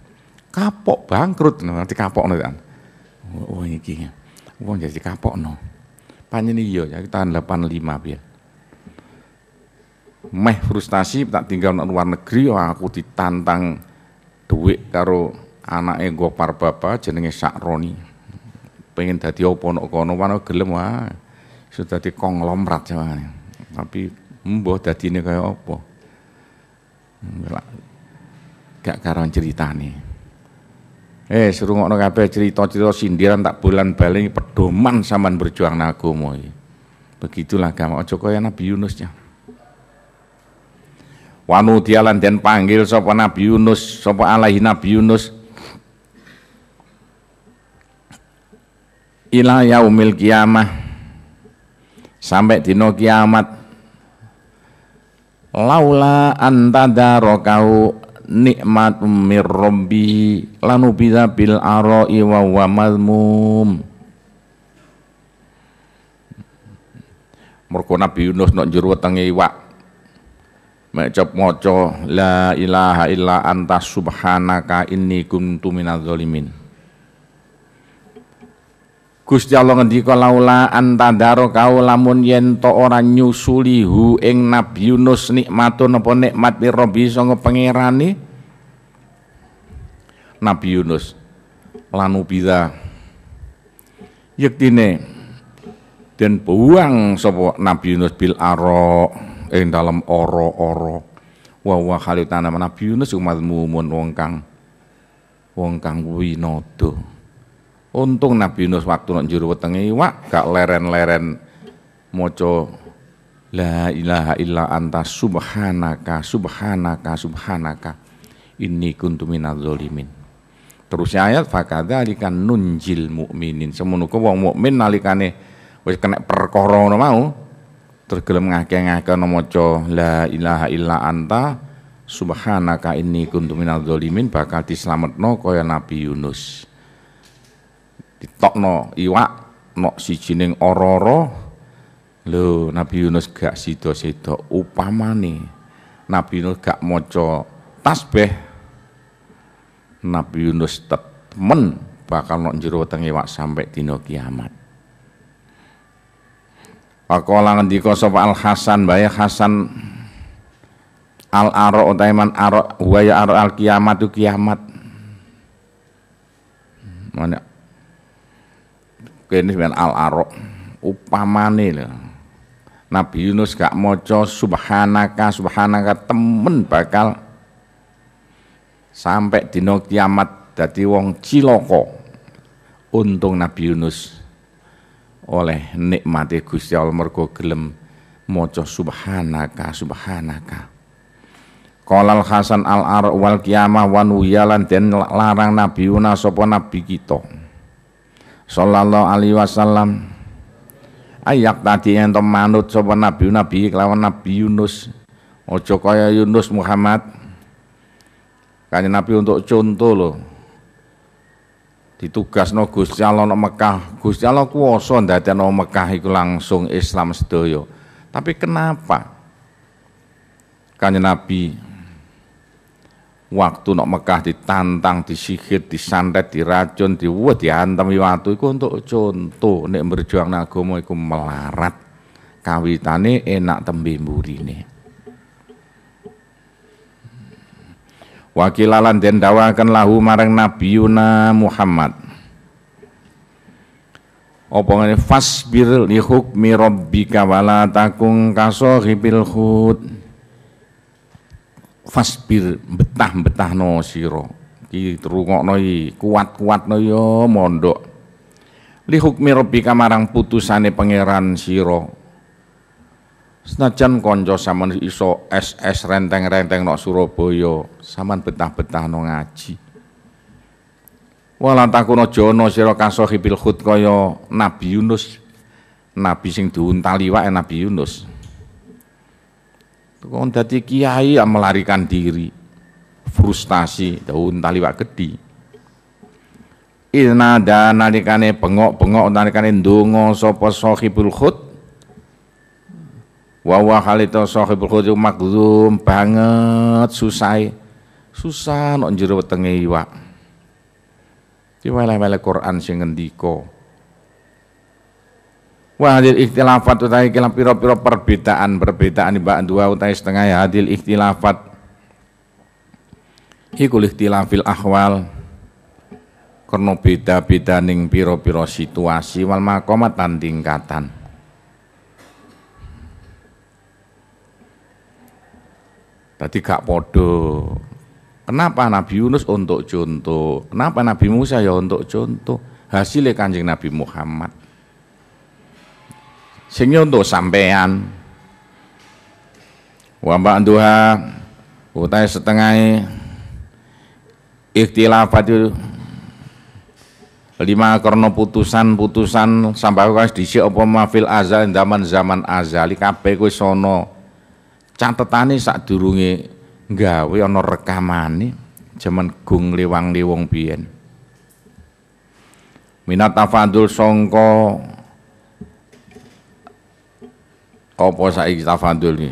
Kapok bangkrut nanti kapok nih wong iki. Wong jadi kapokno. Panjen iya ya tahun 85 piye. Meh frustasi tak tinggal nang luar negeri aku ditantang duit karo anake Gopar Baba jenenge Sakroni. Pengen dadi opo nok kono ana gelem wah. Sudah dadi konglomerat jawane. Ya, Tapi mbah dadine kaya opo. Gak cerita ceritane. Eh suruh ngono kabeh cerita-cerita sindiran tak bulan baling pedoman saman berjuang nagomo. Begitulah kamu ojo kaya Nabi Yunusnya. Wanu dialan dan panggil sapa Nabi Yunus, sapa alaihi Nabi Yunus. Ila yaumil kiamah sampai dino kiamat. Laula antada rokau nikmat mir rabbi lanubida bil arai wa wa mazmum mergo Nabi Yunus nok jero wetenge iwak mek cep la ilaha illa anta subhanaka inni kuntu minadz zalimin Gusti Allah ngendika laula antadaro kau lamun yen to ora nyusuli hu ing Nabi Yunus nikmatun apa nikmat Rabbi sanga pangerane Nabi Yunus lanu bida yektine dan buang sapa Nabi Yunus bil aro ing dalam oro-oro wa wa khalitana Nabi Yunus umatmu mumun wong kang wong kang winada Untung Nabi Yunus waktu nak juru wetenge iwak gak leren-leren moco la ilaha illa anta subhanaka subhanaka subhanaka inni kuntu minadz Terusnya ayat alikan nunjil mukminin. Semunuku wong mukmin nalikane wis kena perkara mau terus ngake-ngake ngakeh maca la ilaha illa anta subhanaka inni kuntu minadz bakal dislametno kaya Nabi Yunus ditokno iwak nok si cining ororo, lo Nabi Yunus gak sida-sida upamane Nabi Yunus gak maca tasbeh, Nabi Yunus temen bakal nok jero wetenge iwak sampai dina kiamat Pakola ngendika sapa Al Hasan bae Hasan Al Aro utaiman Aro wa ya Aro al kiamat tu kiamat. Mana kene sampean al arok upamane lho Nabi Yunus gak maca subhanaka subhanaka temen bakal sampai dino kiamat dadi wong ciloko untung Nabi Yunus oleh nikmati Gusti Allah mergo gelem maca subhanaka subhanaka Kolal Hasan al Ar wal kiamah wan wiyalan dan larang Nabi Yunus sapa nabi kita sallallahu alaihi wasallam ayak tadi ento manut sapa nabi nabi kelawan nabi Yunus ojo kaya Yunus Muhammad kanya nabi untuk contoh loh ditugas no Gusti Allah no Mekah Gusti Allah kuasa ndadekno Mekah iku langsung Islam Sedoyo. tapi kenapa kanya nabi waktu nak Mekah ditantang, disihir, disantet, diracun, diwuh, ya waktu itu untuk contoh nek berjuang agama iku melarat. Kawitane enak tembe mburine. Wakilalan den dawakan lahu marang Nabi Yuna Muhammad. Apa ngene fasbir li hukmi rabbika wala takun kasahibil khud fasbir betah betah no siro ki terungok noi kuat no yo ya, mondok li hukmi rabbika marang putusane pangeran siro. senajan konjo saman iso s renteng-renteng no Surabaya saman betah-betah no ngaji wala takuno jono sira kasohibil khut koyo Nabi Yunus nabi sing diuntali wae Nabi Yunus Kau dadi kiai ya melarikan diri, frustasi, daun tali wak gedi. Ilnada nalikane pengok bengok nalikane ndonga sapa sahibul khut wa wa khalita sahibul khut maklum, banget susai e. susah nok jero wetenge iwak. Ki weleh Quran sing ngendika Wahadil hadil ikhtilafat utai kila piro-piro perbedaan-perbedaan iba dua utai setengah ya hadil ikhtilafat ikul ikhtilafil ahwal karena beda-beda ning piro piro situasi wal makomat dan tingkatan Tadi gak podo Kenapa Nabi Yunus untuk contoh? Kenapa Nabi Musa ya untuk contoh? Hasilnya kanjeng Nabi Muhammad sing nyonto sampean wa duha utai setengah ikhtilafat itu lima karena putusan-putusan sampai kas disi apa mafil azal zaman-zaman azali kabeh kuwi sono saat durungi gawe rekaman rekaman jaman gung liwang liwong bian minat tafadul songko apa saiki tafadul iki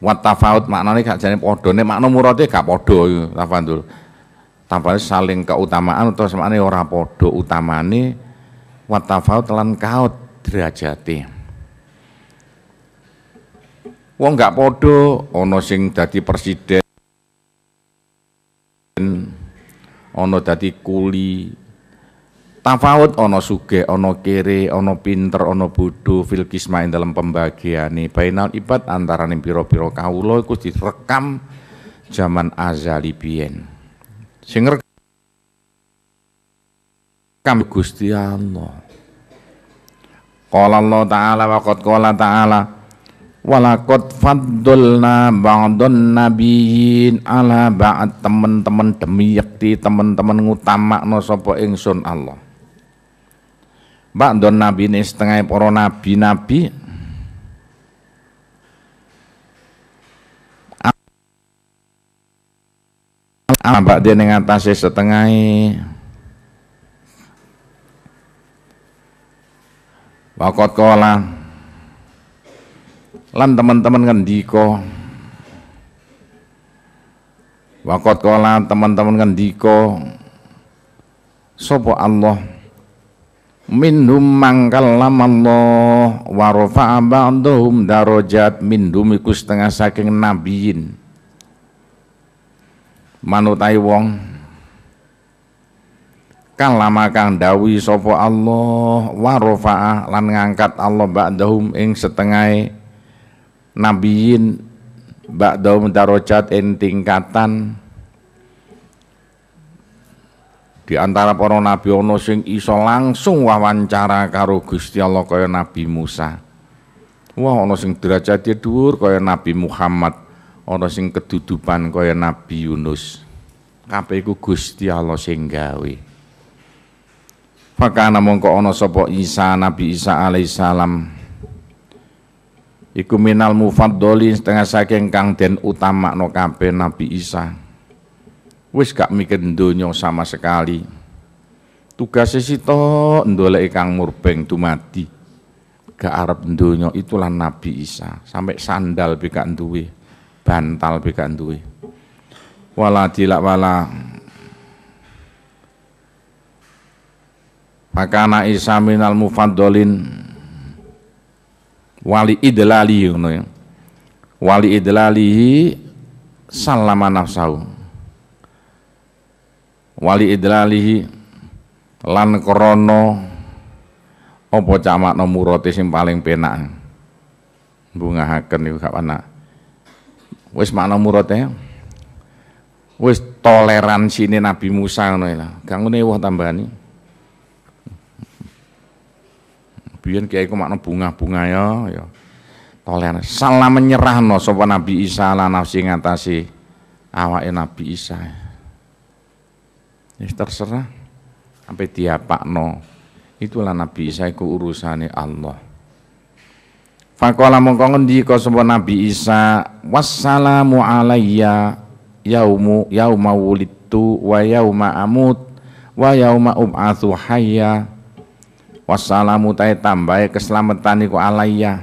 wa tafaut maknane gak jane padha nek makna murate gak padha tafadul tafadul saling keutamaan utawa semane ora padha utamane wa tafaut lan kaut derajate wong gak padha ana sing dadi presiden ana dadi kuli Tafawut ono suge, ono kere, ono pinter, ono budu, filkisma yang dalam pembagian ini, Bainal ibad antaraning piro-piro kaulo itu direkam zaman azali biyen. Sing rekam Gusti Allah. Qala Allah Ta'ala wa kot qala Ta'ala Walakot faddulna ba'dun nabiyyin ala ba'd temen-temen demi yakti temen-temen ngutamakno sopo ingsun Allah Mbak don nabi ini setengah poro nabi nabi Mbak dia nengatasi setengah e. Wakot kola Lan teman-teman kan ngendiko Wakot kola teman-teman kan diko, Sopo Allah minhum mangkallamallah wa rafa'a ba'dhum darajat minhum iku setengah saking nabiin manutai wong kalama kang dawi sapa Allah wa rafa'a lan ngangkat Allah ba'dhum ing setengah nabiin ba'dhum darajat ing tingkatan Di antara para nabi ono sing iso langsung wawancara karo Gusti Allah kaya Nabi Musa. Wah ono sing dia ya dhuwur kaya Nabi Muhammad, ono sing kedudupan kaya Nabi Yunus. Kabeh iku Gusti Allah sing gawe. Fakana mongko ono sapa Isa Nabi Isa salam, iku minal mufaddali setengah saking kang den no kabeh Nabi Isa wis gak mikir donya sama sekali tugas sih toh ndolek kang murbeng dumadi gak Arab donya itulah Nabi Isa sampai sandal bekak duwe bantal bekak duwe wala dilak wala Pakana Isa minal mufaddalin wali idlali ya. Wali idlalihi salama nafsahu wali idlalihi lan krono opo camak Nomurote murate sing paling penak haken niku gak ana wis makna murate ya. wis Ini Nabi Musa ngono lho ya. gak ngene wah tambahane biyen kiai ku makna bunga-bunga ya ya toleran salah No sapa Nabi Isa lan nafsi ngatasi awake Nabi Isa ya. Ya terserah. Sampai No Itulah Nabi Isa iku urusane Allah. Fakola mongko ngendika semua Nabi Isa, "Wassalamu alaiya yaumu yauma wulidtu wa yauma amut wa yauma ub'athu hayya." Wassalamu ta'i tambahe keselamatan iku alaiya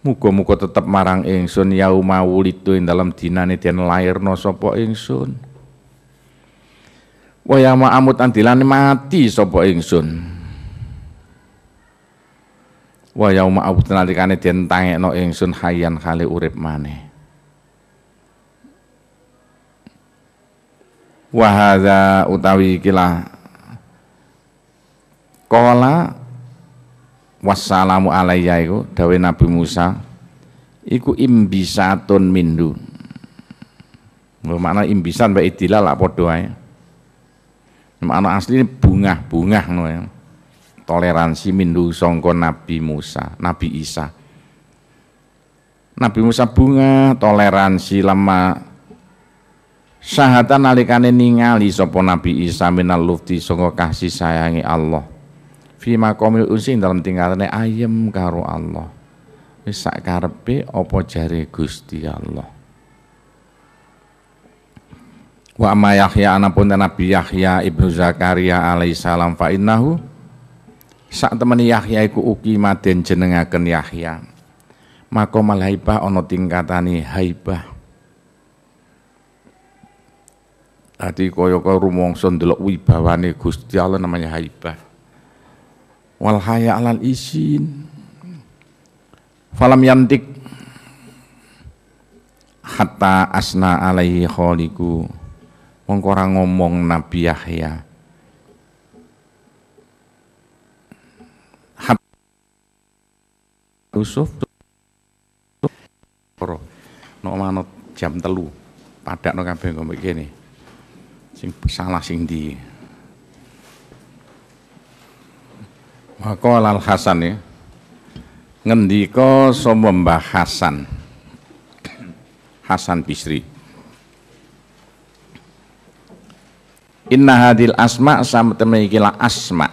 Muga-muga tetep marang ingsun yauma wulidtu ing dalem dinane den sopok sapa ingsun waya ma'amut andilan mati sopo ingsun. waya ma'amut nalikane den no ingsun hayan kali urip mane Wahada utawi kila Kola wassalamu alaiya iku dawe Nabi Musa iku imbisatun mindu. Makna imbisan mbak idilah lah podo Makna asli ini bunga-bunga, no ya. Toleransi mindu songko Nabi Musa, Nabi Isa. Nabi Musa bunga toleransi lama sahatan nalikane ningali sopo Nabi Isa minal lufti songko kasih sayangi Allah. Fima komil usin dalam tinggalane ayem karo Allah. Wis sak karepe apa jare Gusti Allah. Wa amma Yahya anapun Nabi Yahya ibnu Zakaria alaihissalam fa innahu sak temani Yahya iku uki maden jenengaken Yahya. Maka malah haibah ana tingkatane haibah. Tadi kaya kaya rumangsa ndelok wibawane Gusti Allah namanya haibah. Wal haya alal isin. Falam yantik hatta asna alaihi khaliku Mongko ngomong Nabi Yahya. Yusuf loro manut jam telu no kabeh kok kene sing salah sing di makol Al Hasan ya ngendiko sombong Mbah Hasan Hasan Bisri Inna hadil asma sama temenikilah asma.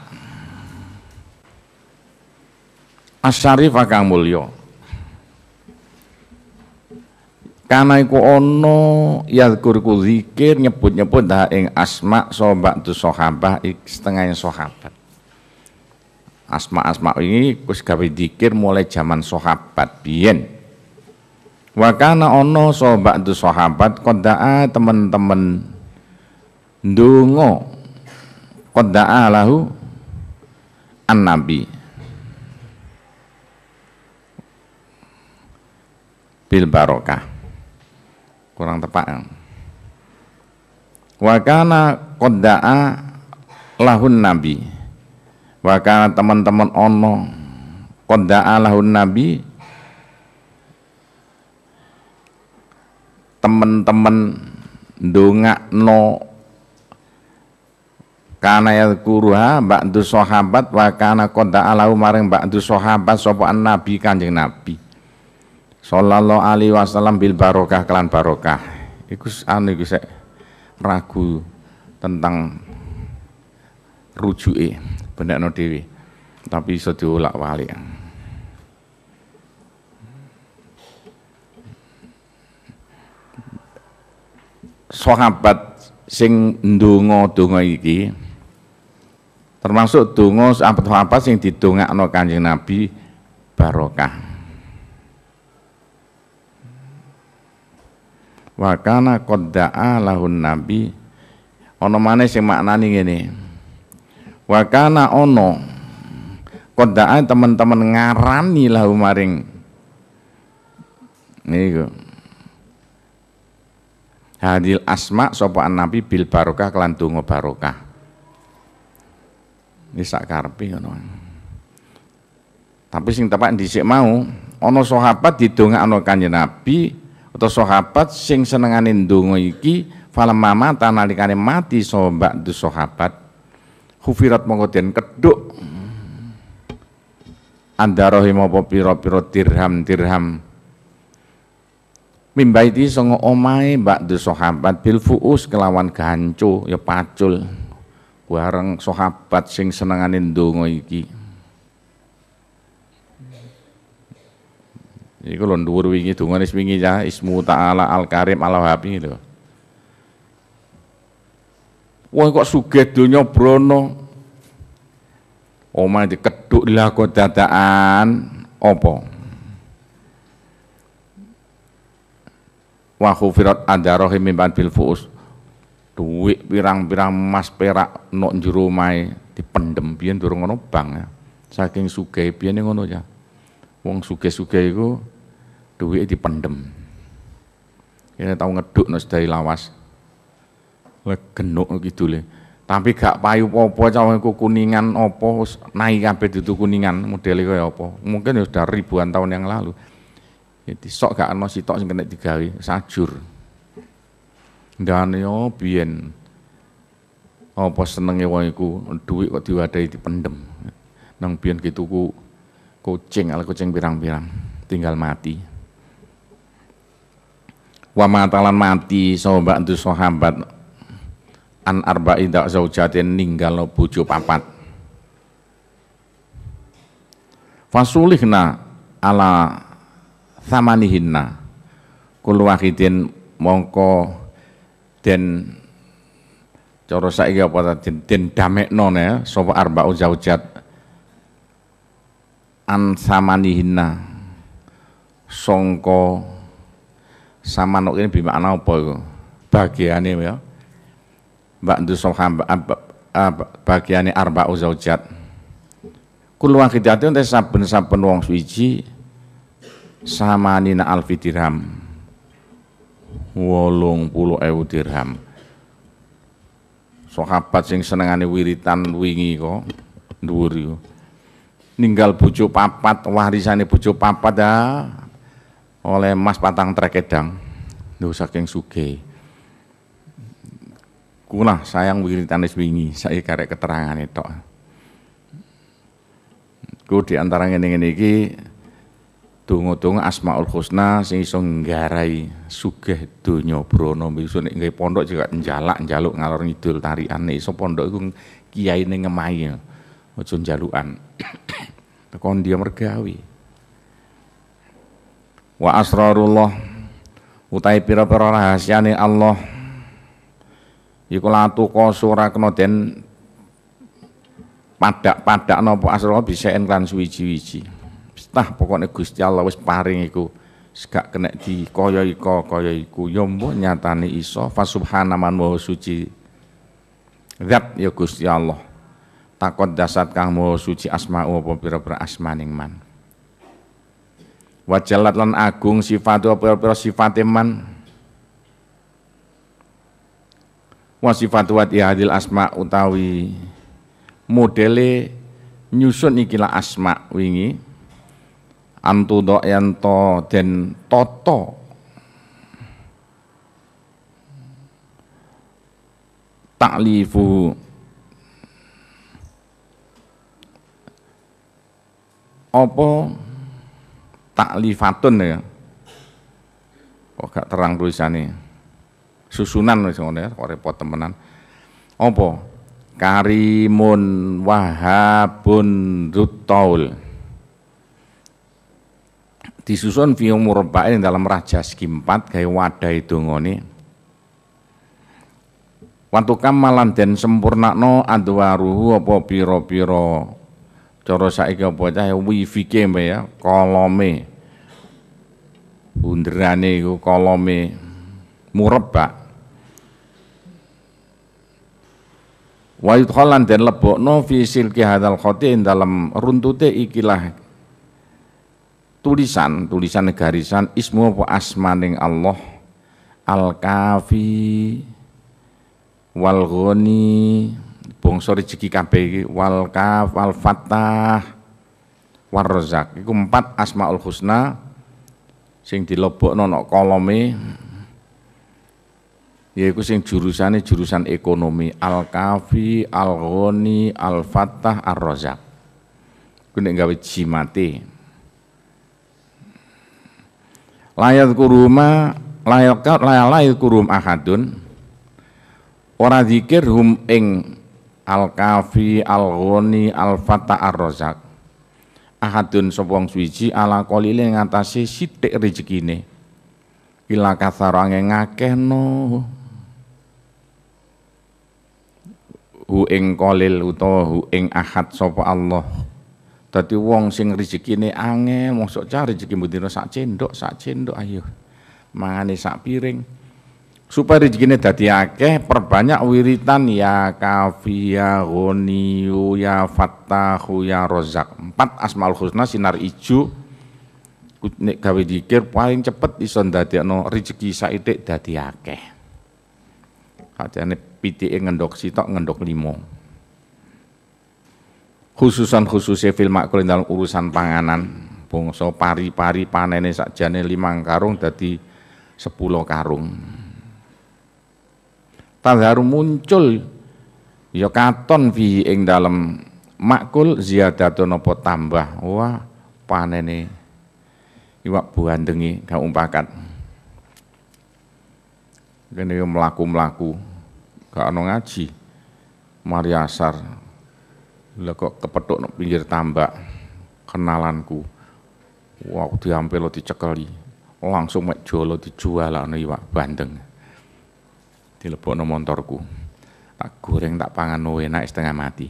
Asyarif kang mulio Karena iku ana yadkurku zikir nyebut-nyebut dah ing asma sobat tu ik setengah yang sahabat. Asma-asma ini kus gawe zikir mulai zaman sohabat biyen. Wakana ono sobat tu sahabat kodaa temen-temen dungo qadda'a lahu an-nabi bil barokah kurang tepat ya. wakana qadda'a lahun nabi Wakana teman-teman ono qadda'a lahun nabi teman-teman no karena ya kuruha ba'du sahabat wa kana kota alau maring ba'du sahabat sopan nabi Kanjeng Nabi. Sallallahu alaihi wasallam bil barokah kelan barokah. Iku anu iku sek ragu tentang rujuke bendakno dhewe. Tapi iso diolak-walik. Sahabat sing ndonga dongo iki termasuk donga apa-apa sing no Kanjeng Nabi barokah Wakana kodaa lahun nabi ono maneh sing maknani gini. Wakana ono kodaa teman-teman ngarani lahu maring niku hadil asma sopan nabi bil barokah kelan barokah ini sak karpi ngono. Tapi sing tepak dhisik mau ana sahabat didongakno Kanjeng Nabi atau sahabat sing senengane ndonga iki falamma mata nalikane mati sobat du sahabat hufirat monggo den keduk andarohi rohimo popiro piro tirham dirham mimbaiti songo omai mbak du sahabat bil fuus kelawan gancu ya pacul bareng sahabat sing senengane ndonga iki. Iku lho dhuwur wingi dongane wingi ya Ismu Ta'ala Al Karim Al Wahab iki lho. Wah kok sugih donya brono. Omah oh, dikeduk dilakon dadaan apa? Wa khufirat ada min bil fuus duit pirang-pirang emas perak nok njero mae dipendem pian durung ana bank ya. Saking sugih pian ngono ya. Wong sugih-sugih iku duit dipendem. tahu tau nus dari lawas. Lek genuk kidule. Tapi gak payu apa cawe kuningan apa wis naik kabeh dudu kuningan modele kaya apa. Mungkin ya sudah ribuan tahun yang lalu. Jadi ya, sok gak ana sitok sing kena digawe sajur. Danio biyen apa senenge wong iku dhuwit kok diwadahi dipendem. Nang biyen kituku kucing ala kucing pirang-pirang tinggal mati. Wa matalan mati sobat itu sahabat an arba'i dak zaujatin ninggalo bojo papat. Fasulihna ala samanihinna kul mongko den cara saiki apa den, den damekno ya sapa arbaun zaujat an samanihinna songko samanuk ini bimakna apa iku bagiane ya mbak ndu hamba ah, ah, bagiane arba'u zaujat kul wahidati ente saben-saben wong suci samanina alfi dirham wolong puluh ewu dirham sahabat sing senengane wiritan wingi kok dhuwur yo ninggal bojo papat warisane bojo papat ya oleh mas patang trekedang lho saking suge. kula sayang wiritan wingi saya karek keterangane tok ku diantara ngene-ngene iki donga-donga Asmaul Husna sing iso nggarai sugih donya brana mbisun nek pondok juga njalak njaluk ngalor ngidul tarian nek iso pondok iku kiyaine ngemai aja njalukan teko dia mergawi wa asrarullah utai pira-pira rahasiane Allah iku latu sura kena den padak-padak napa asrarullah bisa kan suwiji-wiji tah pokoknya Gusti Allah wis paring iku segak kena koyo iko kaya iku ya mbok nyatane iso fa subhanaman wa suci zat ya Gusti Allah takut dasat kang mau suci asma apa pira-pira ning man wajalat lan agung sifat apa pira-pira sifat man wa sifat wa hadil asma utawi modele nyusun ikilah asma wingi antu Doyanto den toto taklifu opo taklifatun ya kok gak terang tulisannya susunan wis ngono ya, kok repot temenan opo karimun wahabun rutaul disusun fi murabbain dalam raja segi empat gaya wadah itu ngoni Wantu kamalan dan no adwaruhu apa piro piro coro saiki apa ya wifike mbak ya kolome bunderane ku kolome murba. wa yudkhalan dan lebokno fi silki hadal khotin dalam runtute ikilah tulisan tulisan garisan ismu apa asmaning Allah al kafi wal ghani bangsa rezeki kabeh iki wal kaf al fatah war razak iku empat asmaul husna sing dilebokno nok kolome yaiku sing jurusan, jurusan ekonomi al kafi al ghani al fatah ar razak ku nek gawe jimate layat kuruma layak layat kurum ahadun ora zikir hum ing al kafi al ghani al fata ar rozak ahadun sopong suci ala kolile ngatasi sithik rezekine ila kasarange ngakeh no hu ing kolil utawa hu ing ahad sapa Allah Dadi wong sing rezekine angel, mosok cah rezeki mudino sak cendok, sak cendok ayo. Mangane sak piring. Supaya rezekine dadi akeh, perbanyak wiritan ya kafia, ya ya fatahu ya rozak. Empat asmaul husna sinar ijo. Nek gawe dikir paling cepet iso ndadekno rezeki saithik dadi akeh. Kadene pitike ngendok sitok ngendok limo khususan khususnya fil makul dalam urusan panganan bangsa pari-pari panene sakjane limang karung jadi sepuluh karung tazharu muncul ya katon fi ing dalam makul ziyadatun nopo tambah wah panene iwak dengi, gak umpakat kene melaku melaku, gak ana ngaji mari asar lah kok kepetok nang pinggir tambak kenalanku. Wah, lo dicekeli. Langsung mek jolo dijual ana iwak bandeng. Dilebokno motorku, Tak goreng tak pangan enak setengah mati.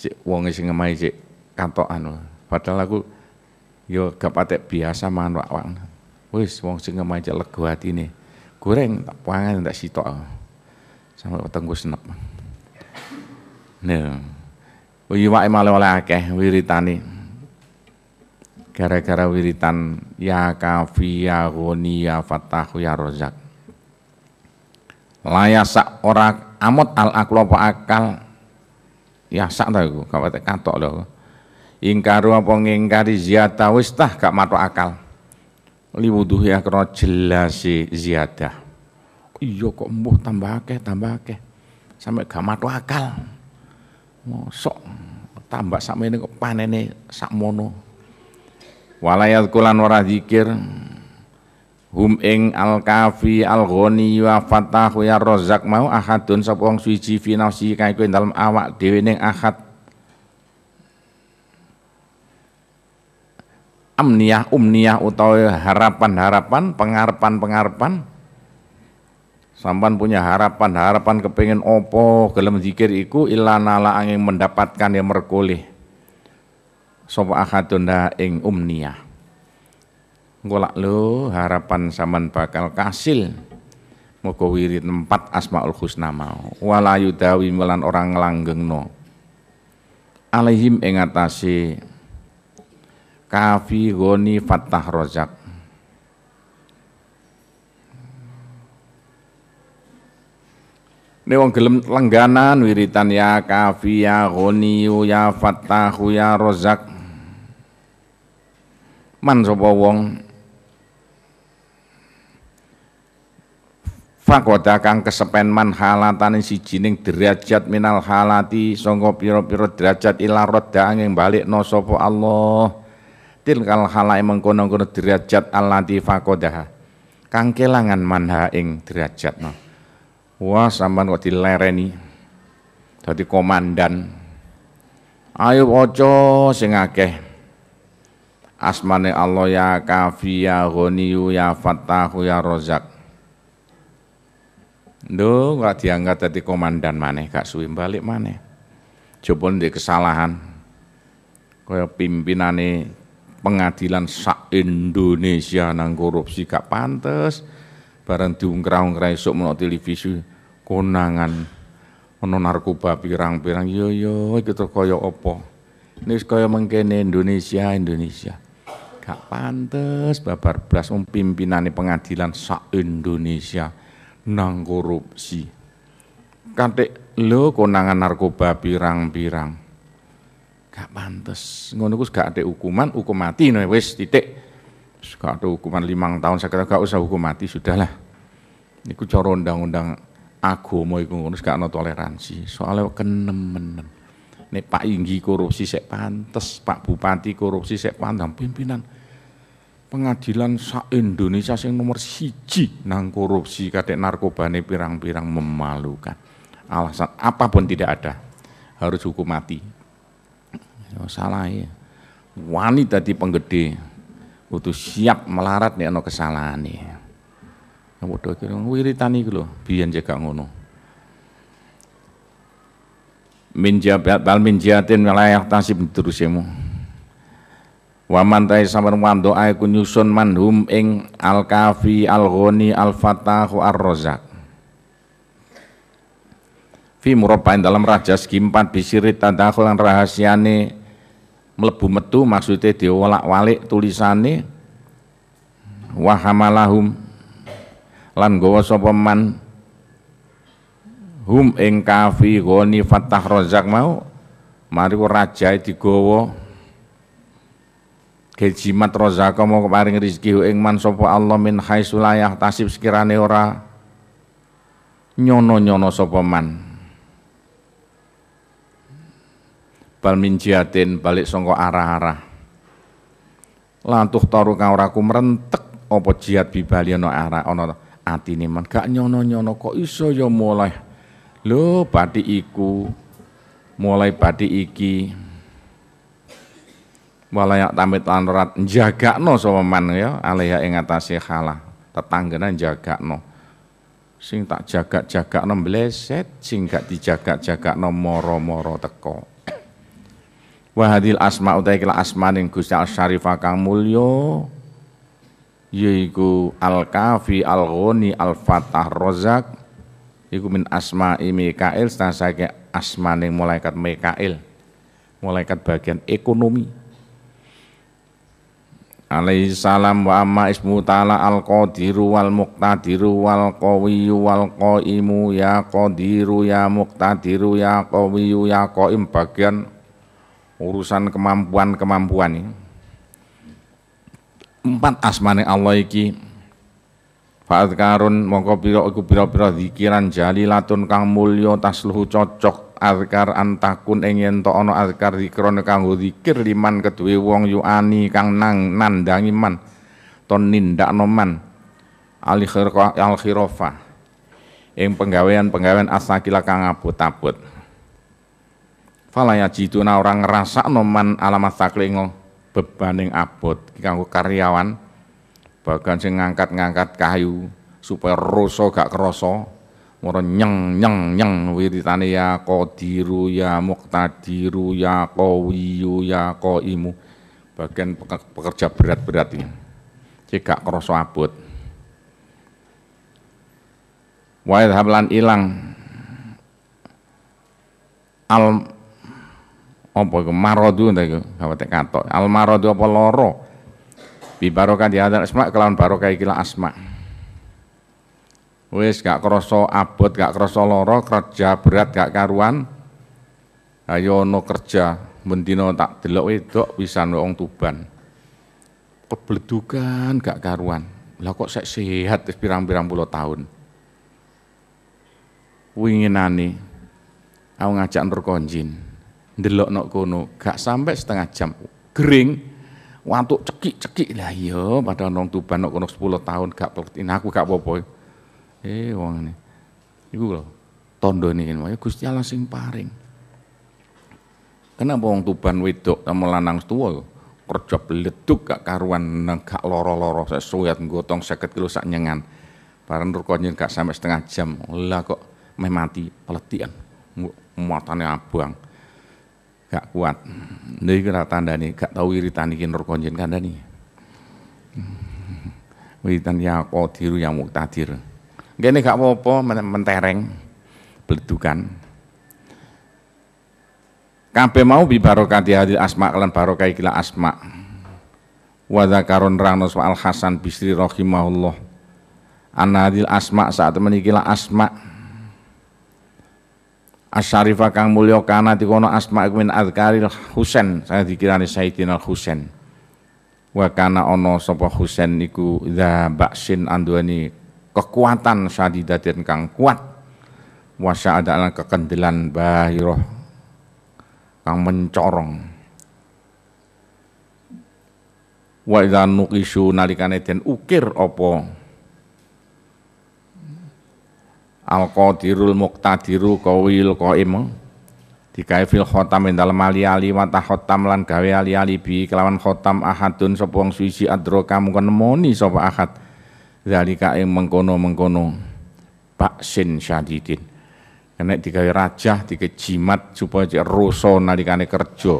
Cek wong sing ngemahi cek anu Padahal aku yo gak patek biasa mangan wak-wak. Wis wong sing ngemahi cek lego nih Goreng tak pangan tak sitok. Sampai wetengku senep. nih. Iwake male oleh akeh wiritane. Gara-gara wiritan ya kafi ya goni ya fatahu ya rozak. Layasak ora amot al aklo apa akal. Ya sak ta iku kawate katok lho. Ingkaru apa ngingkari ziyata wis tah gak matok akal. Liwuduhi akro jelasi ziyadah. Iya kok mbuh tambah akeh tambah akeh. Sampai gak matok akal mosok tambah sak mene kok panene sak mono walayat kulan ora zikir hum ing al kafi al ghani wa fatahu ya rozak mau ahadun sapa wong suci fi nafsi kae kuwi dalam awak dhewe ning ahad amniyah umniyah utawa harapan-harapan pengarepan-pengarepan Sampan punya harapan-harapan kepingin opo gelem zikir iku ilana angin mendapatkan yang merkulih. Sopo akadunda ing umniyah. ngolak lo harapan saman bakal kasil. Moga wirid tempat asmaul husna mau. Walayu dawi melan orang langgeng no. Alaihim ingatasi kafi goni fatah rozak Ini wong gelem lengganan wiritan ya kafi ya ghaniyu ya fatahu ya rozak Man sopo wong Fakoda kang kesepen man halatan si jining derajat minal halati sangka piro piro derajat ila roda angin balik no sopo Allah tilkal halai mengkono-kono derajat alati fakwada kang kelangan manha ing derajat no. Wah sampean kok dilereni dadi komandan. Ayo waca sing akeh. Asmane Allah ya Kafi ya Ghaniyu ya Fattahu ya Razak. Ndo gak diangkat dadi komandan maneh gak suwe balik maneh. Jopo ndek kesalahan. Kaya pimpinane pengadilan sak Indonesia nang korupsi gak pantes bareng diungkrah-ungkrah esuk menok televisi konangan ono narkoba pirang-pirang yo iya, yo iya, iki terus kaya apa koyo kaya mengkene Indonesia Indonesia gak pantes babar blas um pimpinane pengadilan sak Indonesia nang korupsi kantik lo konangan narkoba pirang-pirang gak pantes ngono gak ada hukuman hukum mati nih wes titik suka ada hukuman limang tahun saya kata gak usah hukum mati sudahlah niku cara undang-undang agama iku ngono gak ana toleransi soalnya kenemenen nek Pak Inggi korupsi sek pantes Pak Bupati korupsi sek pantes pimpinan pengadilan sa Indonesia sing nomor siji nang korupsi kadek narkobane pirang-pirang memalukan alasan apapun tidak ada harus hukum mati ya, salah ya wanita di penggede kudu siap melarat nih ana nih. Yang padha kira wiritan iku lho, biyen cekak ngono. Min jabat bal min jatin layak tasib terusemu. Waman ta'i samar wando aiku nyusun manhum ing al-kafi al-ghani al-fatahu ar rozak. Fi murabbain dalam raja segi empat bisiri tadakhul rahasiane melebu metu maksudnya diwolak-walik tulisane wa hamalahum lan gawa sapa hum ing kafi goni fatah rozak mau mari rajae digawa kejimat rozaka mau keparing rezeki ing man sapa Allah min sulayah tasib sekirane ora nyono-nyono sapa bal minjiatin balik songko arah-arah lantuh taru kang ora merentek opo jihad bibali ono arah ana ati man gak nyono-nyono kok iso ya mulai lo bathi iku mulai badi iki walayak tamit lan rat no sapa man ya alaiha ing atase khalah jaga no sing tak jaga-jaga no bleset sing gak dijaga-jaga no moro-moro teko wa asma utai kila asmaning Gusti Al Syarifah kang mulio yaiku Al Kafi Al Ghani Al Fatah rozak iku min asma Mikail stasake asmaning malaikat Mikail malaikat bagian ekonomi alaihi salam wa amma ismu ta'ala al qadiru wal muqtadiru wal qawiyu wal qaimu ya qadiru ya muqtadiru ya qawiyu ya qaim bagian urusan kemampuan-kemampuan ini. Empat asmane Allah iki karun mongko pira iku biro pira zikiran jalilatun kang mulya tasluhu cocok azkar antakun ing to ono azkar zikron kanggo zikir liman keduwe wong yuani kang nang nandangi man ton nindakno noman al khirqa ing penggawean-penggawean asakila kang abot-abot Fala yajiduna orang ngerasa noman alamat taklingo bebaning abot kanggo karyawan bagan sing ngangkat-ngangkat kayu supaya rasa gak kerasa ora nyeng nyeng nyeng wiritane ya qadiru ya muqtadiru ya qawiyu ya qaimu bagian pekerja berat-berat ini cek gak kerasa abot wa hablan ilang al apa iku marodu, itu iku kawate katok al marodu apa loro? bi barokah di hadar asma kelawan barokah ikila asma wis gak kroso abot gak kroso loro, kerja berat gak karuan ayo no kerja mendino tak delok wedok bisa wong Tuban kebledukan gak karuan lah kok saya sehat pirang-pirang puluh tahun winginane aku ngajak nurkonjin. Delok nok kono gak sampai setengah jam kering, wantuk cekik-cekik lah yo, iya, padahal nong tuban nok kono sepuluh tahun gak peletihin aku gak apa eh wong ini tondo ini tandane ya, wae Gusti Allah sing paring kenapa wong tuban wedok sama lanang tua kerja beleduk gak karuan gak loro-loro saya suyat gotong 50 kilo sak nyengan bareng rukonye gak sampai setengah jam lah kok meh mati peletian muatannya abang gak kuat. Ini kira tanda nih, gak tahu wiritan ini konjen kanda nih. Wiritan ya kodiru yang muktadir. Gini gak apa-apa mentereng, beledukan. kape mau bi barokati hadil asma kalian barokai kila asma. wada karun rano wa Hasan Bisri rohimahulloh anadil asma saat menikilah asma' Asyarifah kang mulya kana dikono asma min azkaril Husen saya dikirani Sayyidina Husain wa kana ana sopo husen niku za baksin anduani kekuatan sadidatin kang kuat wasa adalah kekendelan bahiroh kang mencorong wa idza nukisu nalikane ukir opo al qadirul muqtadiru qawil qaim Dikai fil khotam ing dalem ali-ali wa khotam lan gawe ali-ali bi kelawan khotam ahadun sapa suisi adro Kamu mung nemoni sapa ahad Dari ing mengkono-mengkono baksin syadidin kena dikai rajah jimat supaya cik rasa nalikane kerja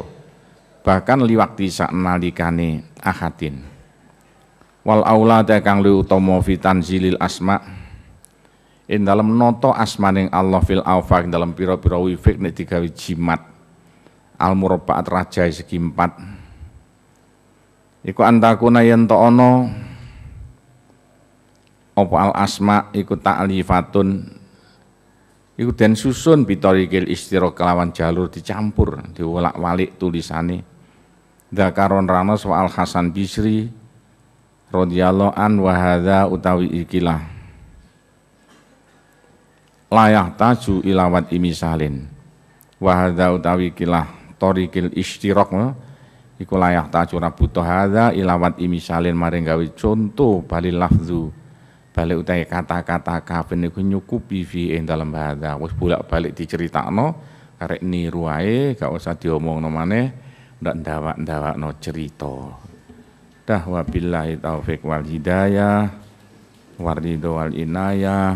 bahkan liwakti sak nalikane ahadin wal aulada kang lu utomo fi asma' In dalam noto asmaning Allah fil in dalam piro-piro wifik nek digawe jimat al murabbaat raja segi empat iku antakuna yen to ana apa al asma iku ta'lifatun iku den susun bitorikil istiro kelawan jalur dicampur diwolak-walik tulisane Dakaron Ranos wa Al Hasan Bisri radhiyallahu an wa utawi ikilah layah taju ilawat imi salin wahada utawi kilah torikil istirok eh? iku layah taju rabu tohada ilawat salin maring maringgawi contoh bali lafzu bali utai kata-kata kafin iku nyukupi fi dalam hadza wis bolak-balik diceritakno karek niru ae gak usah no maneh ndak ndawak ndawak no cerita dah wabillahi taufik wal hidayah warido wal inayah